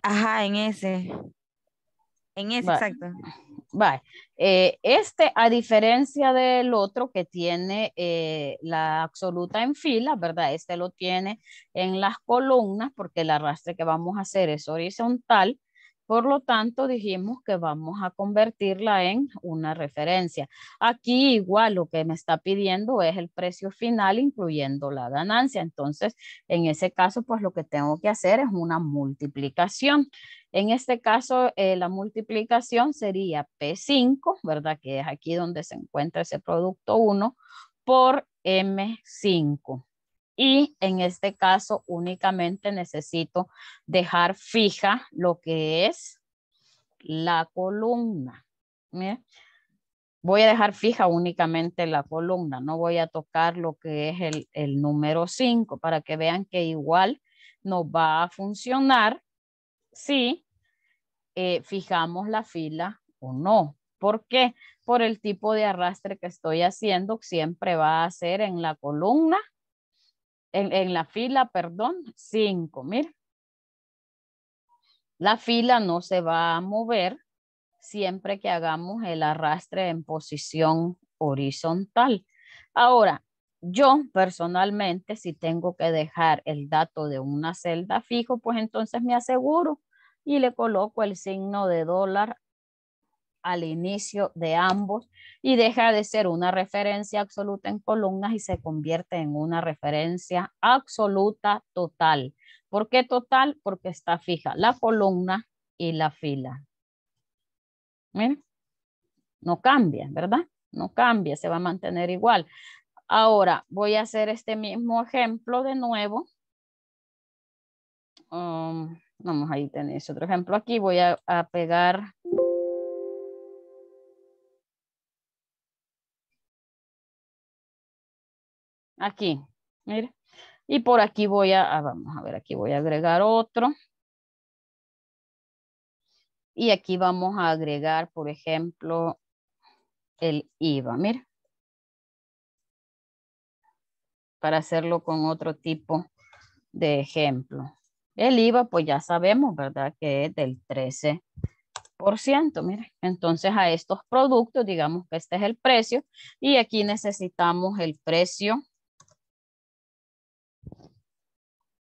ajá, en ese. En ese, exacto. Vale. Eh, este, a diferencia del otro que tiene eh, la absoluta en fila, ¿verdad? Este lo tiene en las columnas porque el arrastre que vamos a hacer es horizontal por lo tanto, dijimos que vamos a convertirla en una referencia. Aquí igual lo que me está pidiendo es el precio final incluyendo la ganancia. Entonces, en ese caso, pues lo que tengo que hacer es una multiplicación. En este caso, eh, la multiplicación sería P5, ¿verdad? Que es aquí donde se encuentra ese producto 1 por M5 y en este caso únicamente necesito dejar fija lo que es la columna. voy a dejar fija únicamente la columna, no voy a tocar lo que es el, número 5 para que vean que igual nos va a funcionar si eh, fijamos la fila o no. ¿Por qué? Por el tipo de arrastre que estoy haciendo, siempre va a ser en la columna en, la fila, perdón, 5, mira. La fila no se va a mover siempre que hagamos el arrastre en posición horizontal. Ahora, yo personalmente, si tengo que dejar el dato de una celda fijo, pues entonces me aseguro y le coloco el signo de dólar al inicio de ambos y deja de ser una referencia absoluta en columnas y se convierte en una referencia absoluta total. ¿Por qué total? Porque está fija la columna y la fila. Miren, no cambia, ¿verdad? No cambia, se va a mantener igual. Ahora voy a hacer este mismo ejemplo de nuevo. Um, vamos, ahí tenéis otro ejemplo aquí. Voy a pegar Aquí, mire. Y por aquí voy a, vamos a ver, aquí voy a agregar otro. Y aquí vamos a agregar, por ejemplo, el IVA, mire. Para hacerlo con otro tipo de ejemplo. El IVA, pues ya sabemos, ¿verdad? Que es del 13%, mire. Entonces a estos productos, digamos que este es el precio. Y aquí necesitamos el precio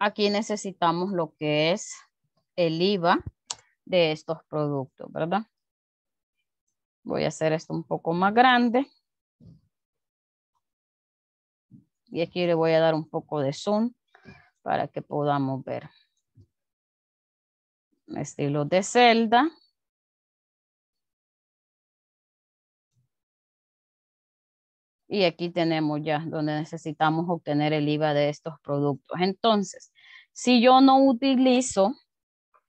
Aquí necesitamos lo que es el IVA de estos productos, ¿verdad? Voy a hacer esto un poco más grande. Y aquí le voy a dar un poco de zoom para que podamos ver. Estilo de celda. Y aquí tenemos ya donde necesitamos obtener el IVA de estos productos. Entonces, si yo no utilizo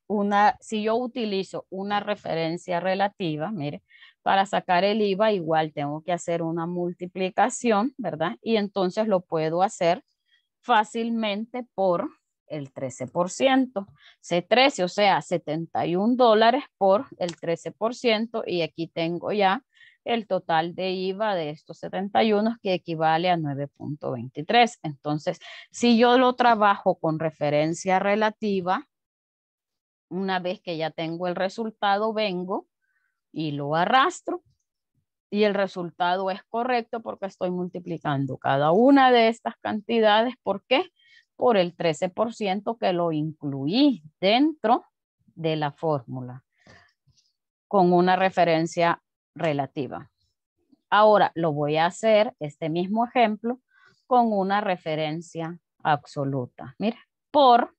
una, si yo utilizo una referencia relativa, mire, para sacar el IVA igual tengo que hacer una multiplicación, ¿verdad? Y entonces lo puedo hacer fácilmente por el 13%. C13, o sea, 71 dólares por el 13% y aquí tengo ya el total de IVA de estos 71 que equivale a 9.23. Entonces, si yo lo trabajo con referencia relativa, una vez que ya tengo el resultado, vengo y lo arrastro y el resultado es correcto porque estoy multiplicando cada una de estas cantidades. ¿Por qué? Por el 13% que lo incluí dentro de la fórmula con una referencia relativa. Ahora lo voy a hacer, este mismo ejemplo, con una referencia absoluta. Mira, por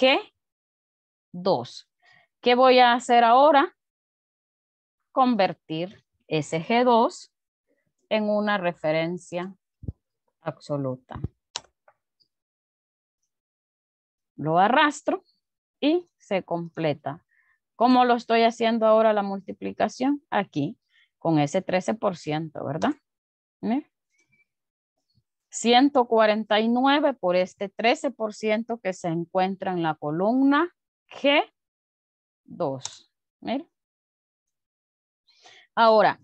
G2. ¿Qué voy a hacer ahora? Convertir ese G2 en una referencia absoluta. Lo arrastro y se completa ¿Cómo lo estoy haciendo ahora la multiplicación? Aquí, con ese 13%, ¿verdad? 149 ¿Eh? por este 13% que se encuentra en la columna G2. Ahora,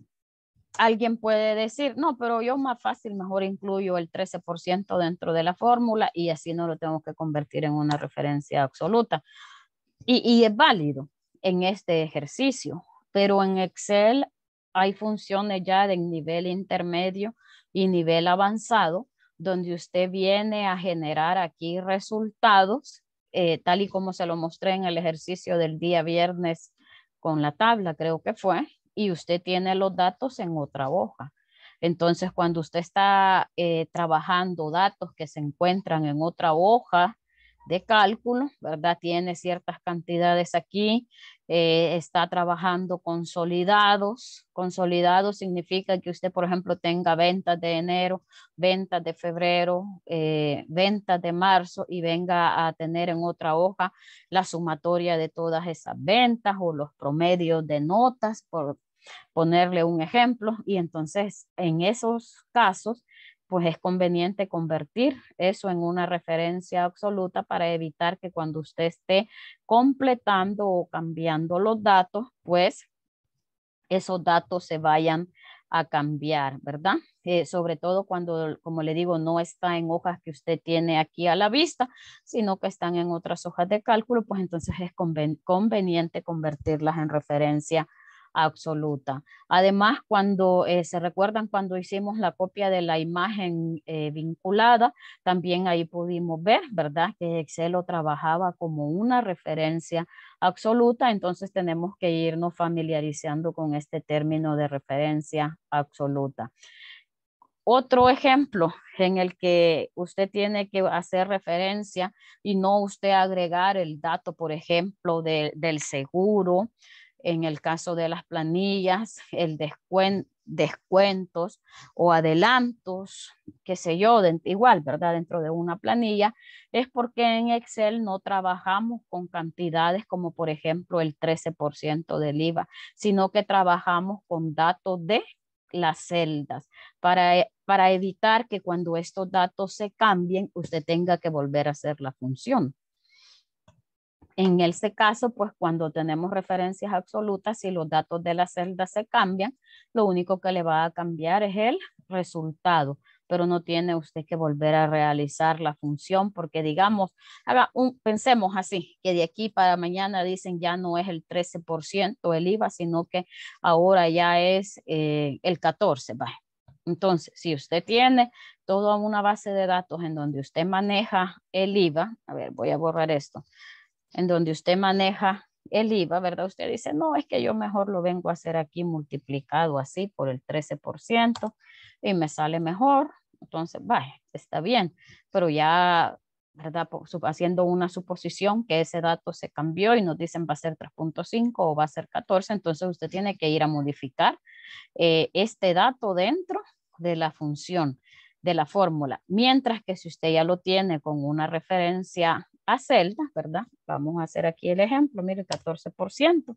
alguien puede decir, no, pero yo más fácil, mejor incluyo el 13% dentro de la fórmula y así no lo tengo que convertir en una referencia absoluta. y es válido, en este ejercicio, pero en Excel hay funciones ya de nivel intermedio y nivel avanzado, donde usted viene a generar aquí resultados, eh, tal y como se lo mostré en el ejercicio del día viernes con la tabla, creo que fue, y usted tiene los datos en otra hoja. Entonces, cuando usted está eh, trabajando datos que se encuentran en otra hoja, de cálculo, ¿verdad? Tiene ciertas cantidades aquí, eh, está trabajando consolidados. Consolidados significa que usted, por ejemplo, tenga ventas de enero, ventas de febrero, eh, ventas de marzo y venga a tener en otra hoja la sumatoria de todas esas ventas o los promedios de notas, por ponerle un ejemplo. Y entonces, en esos casos, pues es conveniente convertir eso en una referencia absoluta para evitar que cuando usted esté completando o cambiando los datos, pues esos datos se vayan a cambiar, ¿verdad? Eh, sobre todo cuando, como le digo, no está en hojas que usted tiene aquí a la vista, sino que están en otras hojas de cálculo, pues entonces es conveniente convertirlas en referencia absoluta. Además, cuando eh, se recuerdan cuando hicimos la copia de la imagen eh, vinculada, también ahí pudimos ver, ¿verdad? Que Excel lo trabajaba como una referencia absoluta, entonces tenemos que irnos familiarizando con este término de referencia absoluta. Otro ejemplo en el que usted tiene que hacer referencia y no usted agregar el dato, por ejemplo, del seguro, en el caso de las planillas, el descuento, descuentos o adelantos, qué sé yo, igual, ¿verdad? Dentro de una planilla, es porque en Excel no trabajamos con cantidades como por ejemplo el 13% del IVA, sino que trabajamos con datos de las celdas para, e, para evitar que cuando estos datos se cambien usted tenga que volver a hacer la función. En este caso, pues cuando tenemos referencias absolutas, y los datos de la celda se cambian, lo único que le va a cambiar es el resultado, pero no tiene usted que volver a realizar la función porque digamos, pensemos así, que de aquí para mañana dicen ya no es el 13% el IVA, sino que ahora ya es eh, el 14%. Entonces, si usted tiene toda una base de datos en donde usted maneja el IVA, a ver, voy a borrar esto, en donde usted maneja el IVA, ¿verdad? Usted dice, no, es que yo mejor lo vengo a hacer aquí multiplicado así por el 13% y me sale mejor. Entonces, vaya, está bien, pero ya, ¿verdad? Haciendo una suposición que ese dato se cambió y nos dicen va a ser 3.5 o va a ser 14, entonces usted tiene que ir a modificar eh, este dato dentro de la función de la fórmula. Mientras que si usted ya lo tiene con una referencia celdas, ¿verdad? Vamos a hacer aquí el ejemplo, mire, 14%.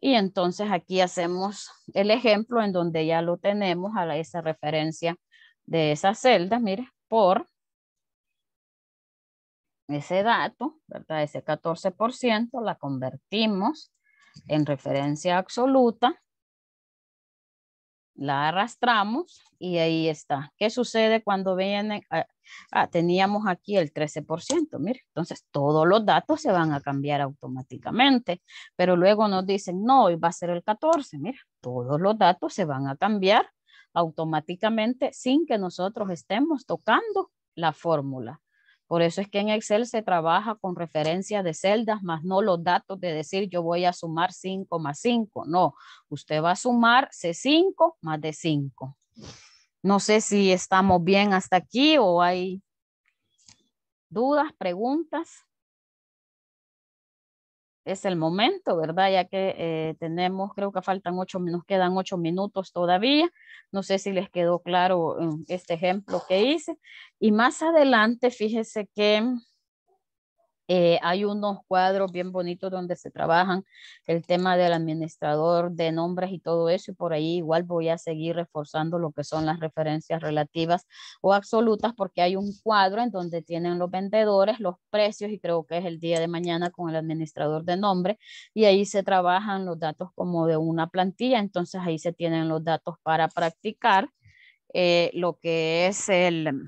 Y entonces aquí hacemos el ejemplo en donde ya lo tenemos a esa referencia de esas celdas, mire, por ese dato, ¿verdad? Ese 14%, la convertimos en referencia absoluta la arrastramos y ahí está. ¿Qué sucede cuando vienen? Ah, ah, teníamos aquí el 13%, mire, entonces todos los datos se van a cambiar automáticamente, pero luego nos dicen, no, hoy va a ser el 14, mira, todos los datos se van a cambiar automáticamente sin que nosotros estemos tocando la fórmula. Por eso es que en Excel se trabaja con referencias de celdas, más no los datos de decir yo voy a sumar 5 más 5. No, usted va a sumar C5 más D5. No sé si estamos bien hasta aquí o hay dudas, preguntas es el momento, ¿verdad? Ya que eh, tenemos, creo que faltan ocho, nos quedan ocho minutos todavía. No sé si les quedó claro em, este ejemplo que hice. Y más adelante, fíjese que eh, hay unos cuadros bien bonitos donde se trabajan el tema del administrador de nombres y todo eso, y por ahí igual voy a seguir reforzando lo que son las referencias relativas o absolutas, porque hay un cuadro en donde tienen los vendedores, los precios, y creo que es el día de mañana con el administrador de nombre, y ahí se trabajan los datos como de una plantilla, entonces ahí se tienen los datos para practicar eh, lo que es el,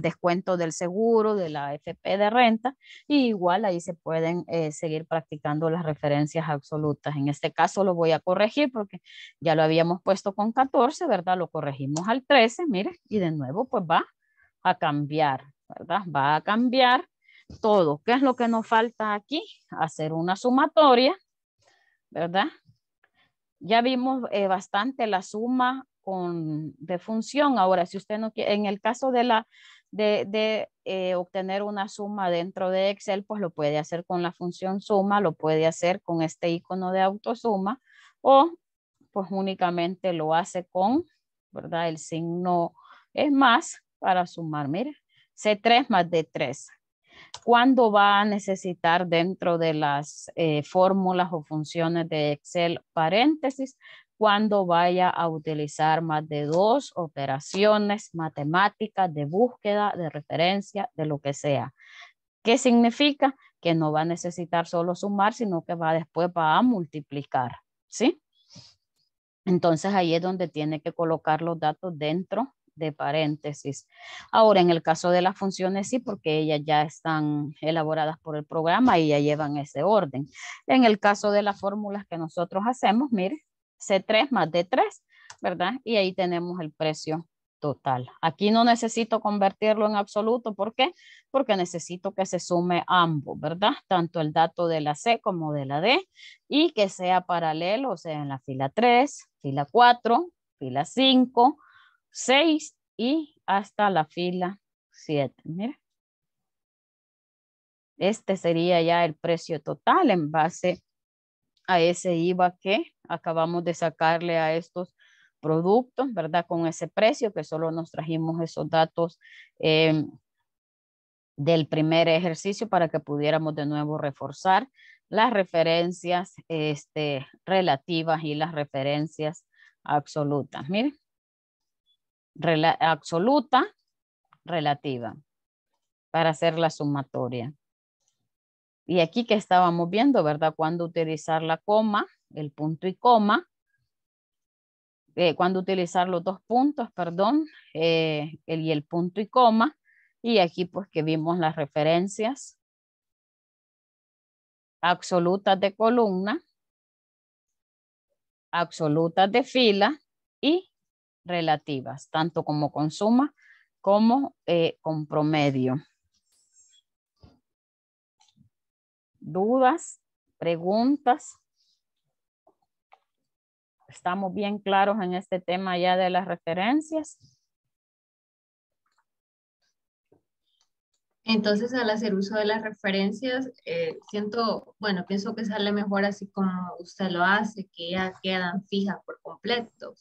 descuento del seguro, de la FP de renta, y igual ahí se pueden eh, seguir practicando las referencias absolutas. En este caso lo voy a corregir porque ya lo habíamos puesto con 14, ¿verdad? Lo corregimos al 13, mire, y de nuevo pues va a cambiar, ¿verdad? Va a cambiar todo. ¿Qué es lo que nos falta aquí? Hacer una sumatoria, ¿verdad? Ya vimos eh, bastante la suma con función. Ahora, si usted no quiere, en el caso de la de, eh, obtener una suma dentro de Excel, pues lo puede hacer con la función suma, lo puede hacer con este icono de autosuma o pues únicamente lo hace con, ¿verdad? El signo es más para sumar, mire, C3 más D3. ¿Cuándo va a necesitar dentro de las eh, fórmulas o funciones de Excel paréntesis? cuando vaya a utilizar más de dos operaciones matemáticas de búsqueda, de referencia, de lo que sea. ¿Qué significa? Que no va a necesitar solo sumar, sino que va después va a multiplicar, ¿sí? Entonces ahí es donde tiene que colocar los datos dentro de paréntesis. Ahora, en el caso de las funciones, sí, porque ellas ya están elaboradas por el programa y ya llevan ese orden. En el caso de las fórmulas que nosotros hacemos, mire, C3 más D3, ¿verdad? Y ahí tenemos el precio total. Aquí no necesito convertirlo en absoluto. ¿Por qué? Porque necesito que se sume ambos, ¿verdad? Tanto el dato de la C como de la D y que sea paralelo, o sea, en la fila 3, fila 4, fila 5, 6 y hasta la fila 7. Mira. Este sería ya el precio total en base a ese IVA que acabamos de sacarle a estos productos, ¿verdad? Con ese precio que solo nos trajimos esos datos em, del primer ejercicio para que pudiéramos de nuevo reforzar las referencias este, relativas y las referencias absolutas. Miren, absoluta, relativa, para hacer la sumatoria. Y aquí que estábamos viendo, ¿verdad? Cuando utilizar la coma, el punto y coma. Eh, cuando utilizar los dos puntos, perdón, eh, el y el punto y coma. Y aquí pues que vimos las referencias absolutas de columna, absolutas de fila y relativas, tanto como con suma como eh, con promedio. dudas, preguntas. Estamos bien claros en este tema ya de las referencias. Entonces, al hacer uso de las referencias, eh, siento, bueno, pienso que sale mejor así como usted lo hace, que ya quedan fijas por completo.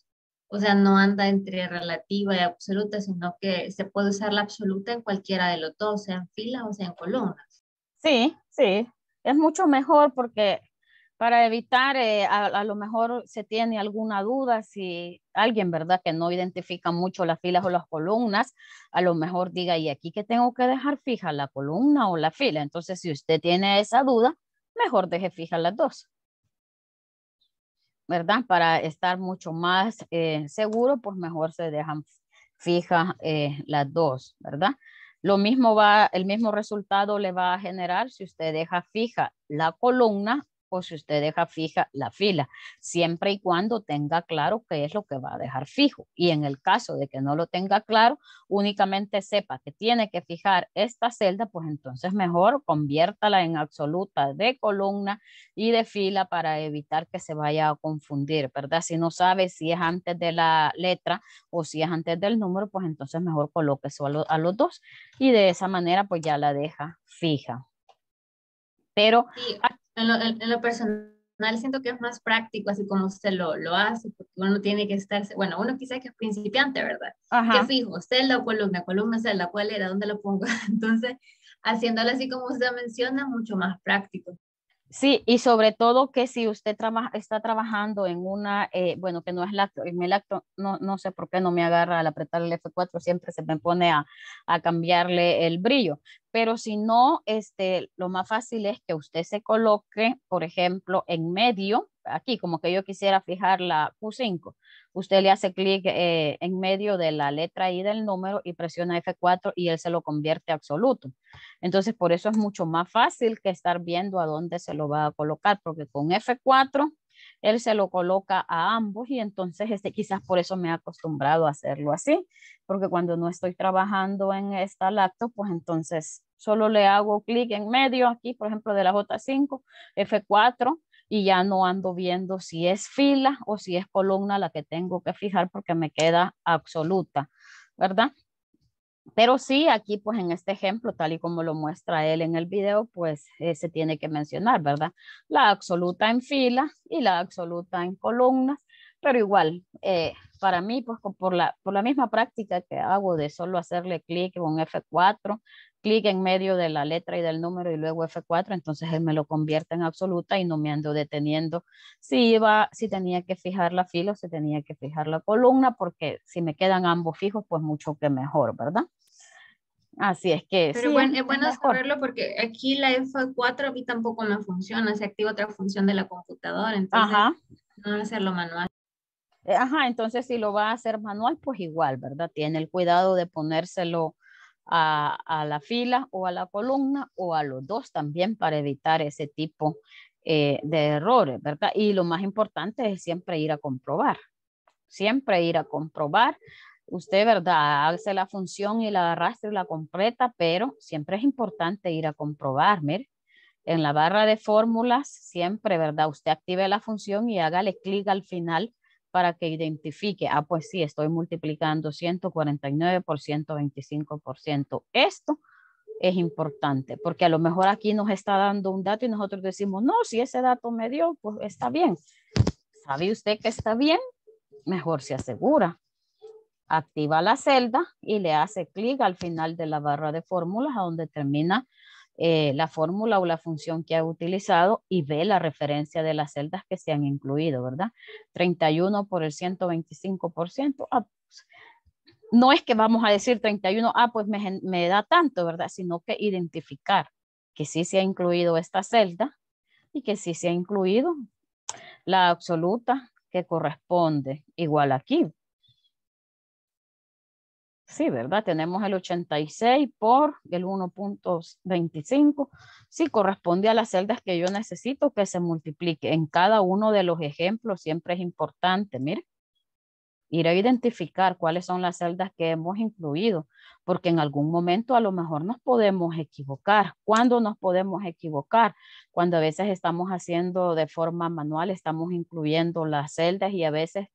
O sea, no anda entre relativa y absoluta, sino que se puede usar la absoluta en cualquiera de los dos, sea en filas o sea en columnas. Sí, sí, es mucho mejor porque para evitar, eh, a, lo mejor se tiene alguna duda, si alguien, ¿verdad?, que no identifica mucho las filas o las columnas, a lo mejor diga, ¿y aquí que tengo que dejar fija la columna o la fila? Entonces, si usted tiene esa duda, mejor deje fija las dos. ¿Verdad? Para estar mucho más eh, seguro, pues mejor se dejan fijas eh, las dos, ¿verdad? Lo mismo va, el mismo resultado le va a generar si usted deja fija la columna o si usted deja fija la fila, siempre y cuando tenga claro qué es lo que va a dejar fijo. Y en el caso de que no lo tenga claro, únicamente sepa que tiene que fijar esta celda, pues entonces mejor conviértala en absoluta de columna y de fila para evitar que se vaya a confundir, ¿verdad? Si no sabe si es antes de la letra o si es antes del número, pues entonces mejor coloque solo a los dos y de esa manera pues ya la deja fija. Pero en lo, personal siento que es más práctico así como usted lo, lo hace, porque uno tiene que estar, bueno, uno quizás que es principiante, ¿verdad? Que fijo, celda o columna, columna, celda, cuál era, dónde lo pongo. Entonces, haciéndolo así como usted menciona, mucho más práctico. Sí, y sobre todo que si usted está trabajando en una, eh, bueno, que no es lacto, en el lacto, no, sé por qué no me agarra al apretar el F4, siempre se me pone a, a, cambiarle el brillo. Pero si no, este, lo más fácil es que usted se coloque, por ejemplo, en medio, aquí, como que yo quisiera fijar la Q5. Usted le hace clic eh, en medio de la letra y del número y presiona F4 y él se lo convierte a absoluto. Entonces, por eso es mucho más fácil que estar viendo a dónde se lo va a colocar, porque con F4 él se lo coloca a ambos y entonces este, quizás por eso me he acostumbrado a hacerlo así, porque cuando no estoy trabajando en esta laptop, pues entonces solo le hago clic en medio aquí, por ejemplo, de la J5, F4, y ya no ando viendo si es fila o si es columna la que tengo que fijar porque me queda absoluta, ¿verdad? Pero sí, aquí pues en este ejemplo, tal y como lo muestra él en el video, pues eh, se tiene que mencionar, ¿verdad? La absoluta en fila y la absoluta en columnas pero igual, eh, para mí, pues por la, por la misma práctica que hago de solo hacerle clic con F4, clic en medio de la letra y del número y luego F4, entonces él me lo convierte en absoluta y no me ando deteniendo si iba, si tenía que fijar la fila o si tenía que fijar la columna, porque si me quedan ambos fijos, pues mucho que mejor, ¿verdad? Así es que Pero bueno, es bueno porque aquí la F4 a mí tampoco me funciona, se activa otra función de la computadora, entonces no hacerlo manual. Eh, ajá, entonces si lo va a hacer manual, pues igual, ¿verdad? Tiene el cuidado de ponérselo a, la fila o a la columna o a los dos también para evitar ese tipo eh, de errores, ¿verdad? Y lo más importante es siempre ir a comprobar, siempre ir a comprobar. Usted, ¿verdad? Hace la función y la arrastra y la completa, pero siempre es importante ir a comprobar, mire en la barra de fórmulas, siempre, ¿verdad? Usted active la función y hágale clic al final para que identifique, ah, pues sí, estoy multiplicando 149 por 125%. Esto es importante, porque a lo mejor aquí nos está dando un dato y nosotros decimos, no, si ese dato me dio, pues está bien. ¿Sabe usted que está bien? Mejor se asegura. Activa la celda y le hace clic al final de la barra de fórmulas a donde termina eh, la fórmula o la función que ha utilizado y ve la referencia de las celdas que se han incluido, ¿verdad? 31 por el 125%. Ah, pues, no es que vamos a decir 31, ah, pues me, me da tanto, ¿verdad? Sino que identificar que sí se ha incluido esta celda y que sí se ha incluido la absoluta que corresponde, igual aquí, Sí, ¿verdad? Tenemos el 86 por el 1.25. Sí, corresponde a las celdas que yo necesito que se multiplique. En cada uno de los ejemplos siempre es importante, mire, ir a identificar cuáles son las celdas que hemos incluido, porque en algún momento a lo mejor nos podemos equivocar. ¿Cuándo nos podemos equivocar? Cuando a veces estamos haciendo de forma manual, estamos incluyendo las celdas y a veces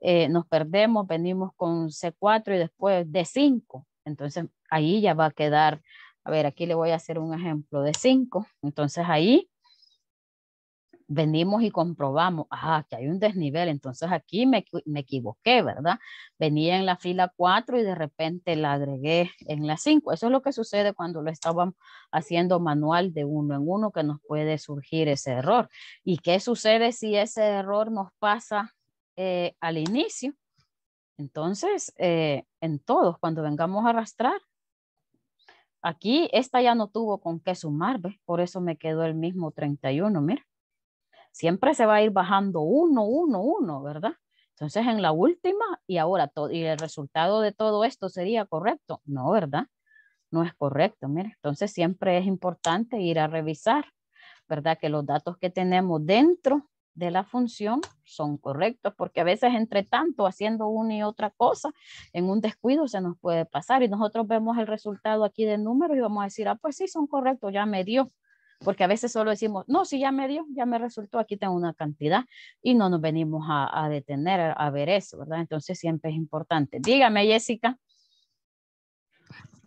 eh, nos perdemos, venimos con C4 y después D5. Entonces ahí ya va a quedar, a ver, aquí le voy a hacer un ejemplo de 5. Entonces ahí venimos y comprobamos, ah, que hay un desnivel, entonces aquí me, me, equivoqué, ¿verdad? Venía en la fila 4 y de repente la agregué en la 5. Eso es lo que sucede cuando lo estábamos haciendo manual de uno en uno, que nos puede surgir ese error. ¿Y qué sucede si ese error nos pasa eh, al inicio. Entonces, eh, en todos, cuando vengamos a arrastrar, aquí esta ya no tuvo con qué sumar, Por eso me quedó el mismo 31, mira. Siempre se va a ir bajando uno, uno, uno, ¿verdad? Entonces, en la última, y ahora, todo, y el resultado de todo esto sería correcto. No, ¿verdad? No es correcto, mira. Entonces, siempre es importante ir a revisar, ¿verdad? Que los datos que tenemos dentro de la función son correctos, porque a veces entre tanto haciendo una y otra cosa, en un descuido se nos puede pasar y nosotros vemos el resultado aquí de números y vamos a decir, ah, pues sí, son correctos, ya me dio, porque a veces solo decimos, no, si ya me dio, ya me resultó, aquí tengo una cantidad y no nos venimos a, detener a ver eso, ¿verdad? Entonces siempre es importante. Dígame, Jessica.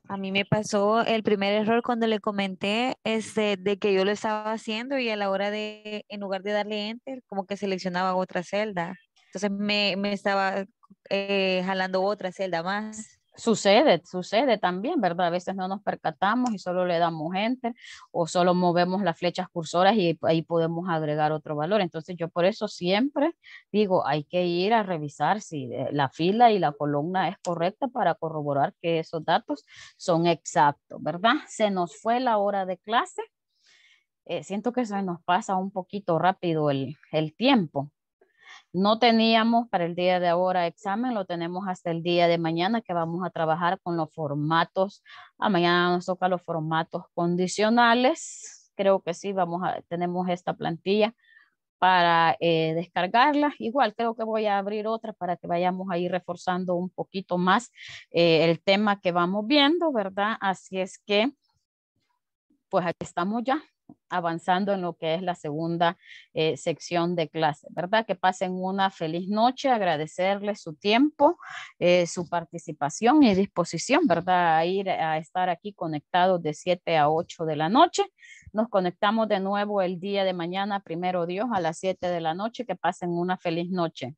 A mí me pasó el primer error cuando le comenté este, de que yo lo estaba haciendo y a la hora de, en lugar de darle enter, como que seleccionaba otra celda. Entonces me, me estaba eh, jalando otra celda más. Sucede, sucede también, ¿verdad? A veces no nos percatamos y solo le damos enter o solo movemos las flechas cursoras y ahí podemos agregar otro valor. Entonces yo por eso siempre digo, hay que ir a revisar si eh, la fila y la columna es correcta para corroborar que esos datos son exactos, ¿verdad? Se nos fue la hora de clase. Eh, siento que se nos pasa un poquito rápido el, el tiempo. No teníamos para el día de ahora examen, lo tenemos hasta el día de mañana que vamos a trabajar con los formatos. A ah, mañana nos toca los formatos condicionales. Creo que sí, vamos a, tenemos esta plantilla para eh, descargarla. Igual creo que voy a abrir otra para que vayamos ir reforzando un poquito más eh, el tema que vamos viendo, ¿verdad? Así es que, pues aquí estamos ya avanzando en lo que es la segunda eh, sección de clase, ¿verdad? Que pasen una feliz noche, agradecerles su tiempo, eh, su participación y disposición, ¿verdad? A ir a estar aquí conectados de 7 a 8 de la noche. Nos conectamos de nuevo el día de mañana, primero Dios, a las 7 de la noche. Que pasen una feliz noche.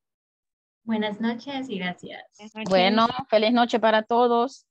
Buenas noches y gracias. Bueno, feliz noche para todos.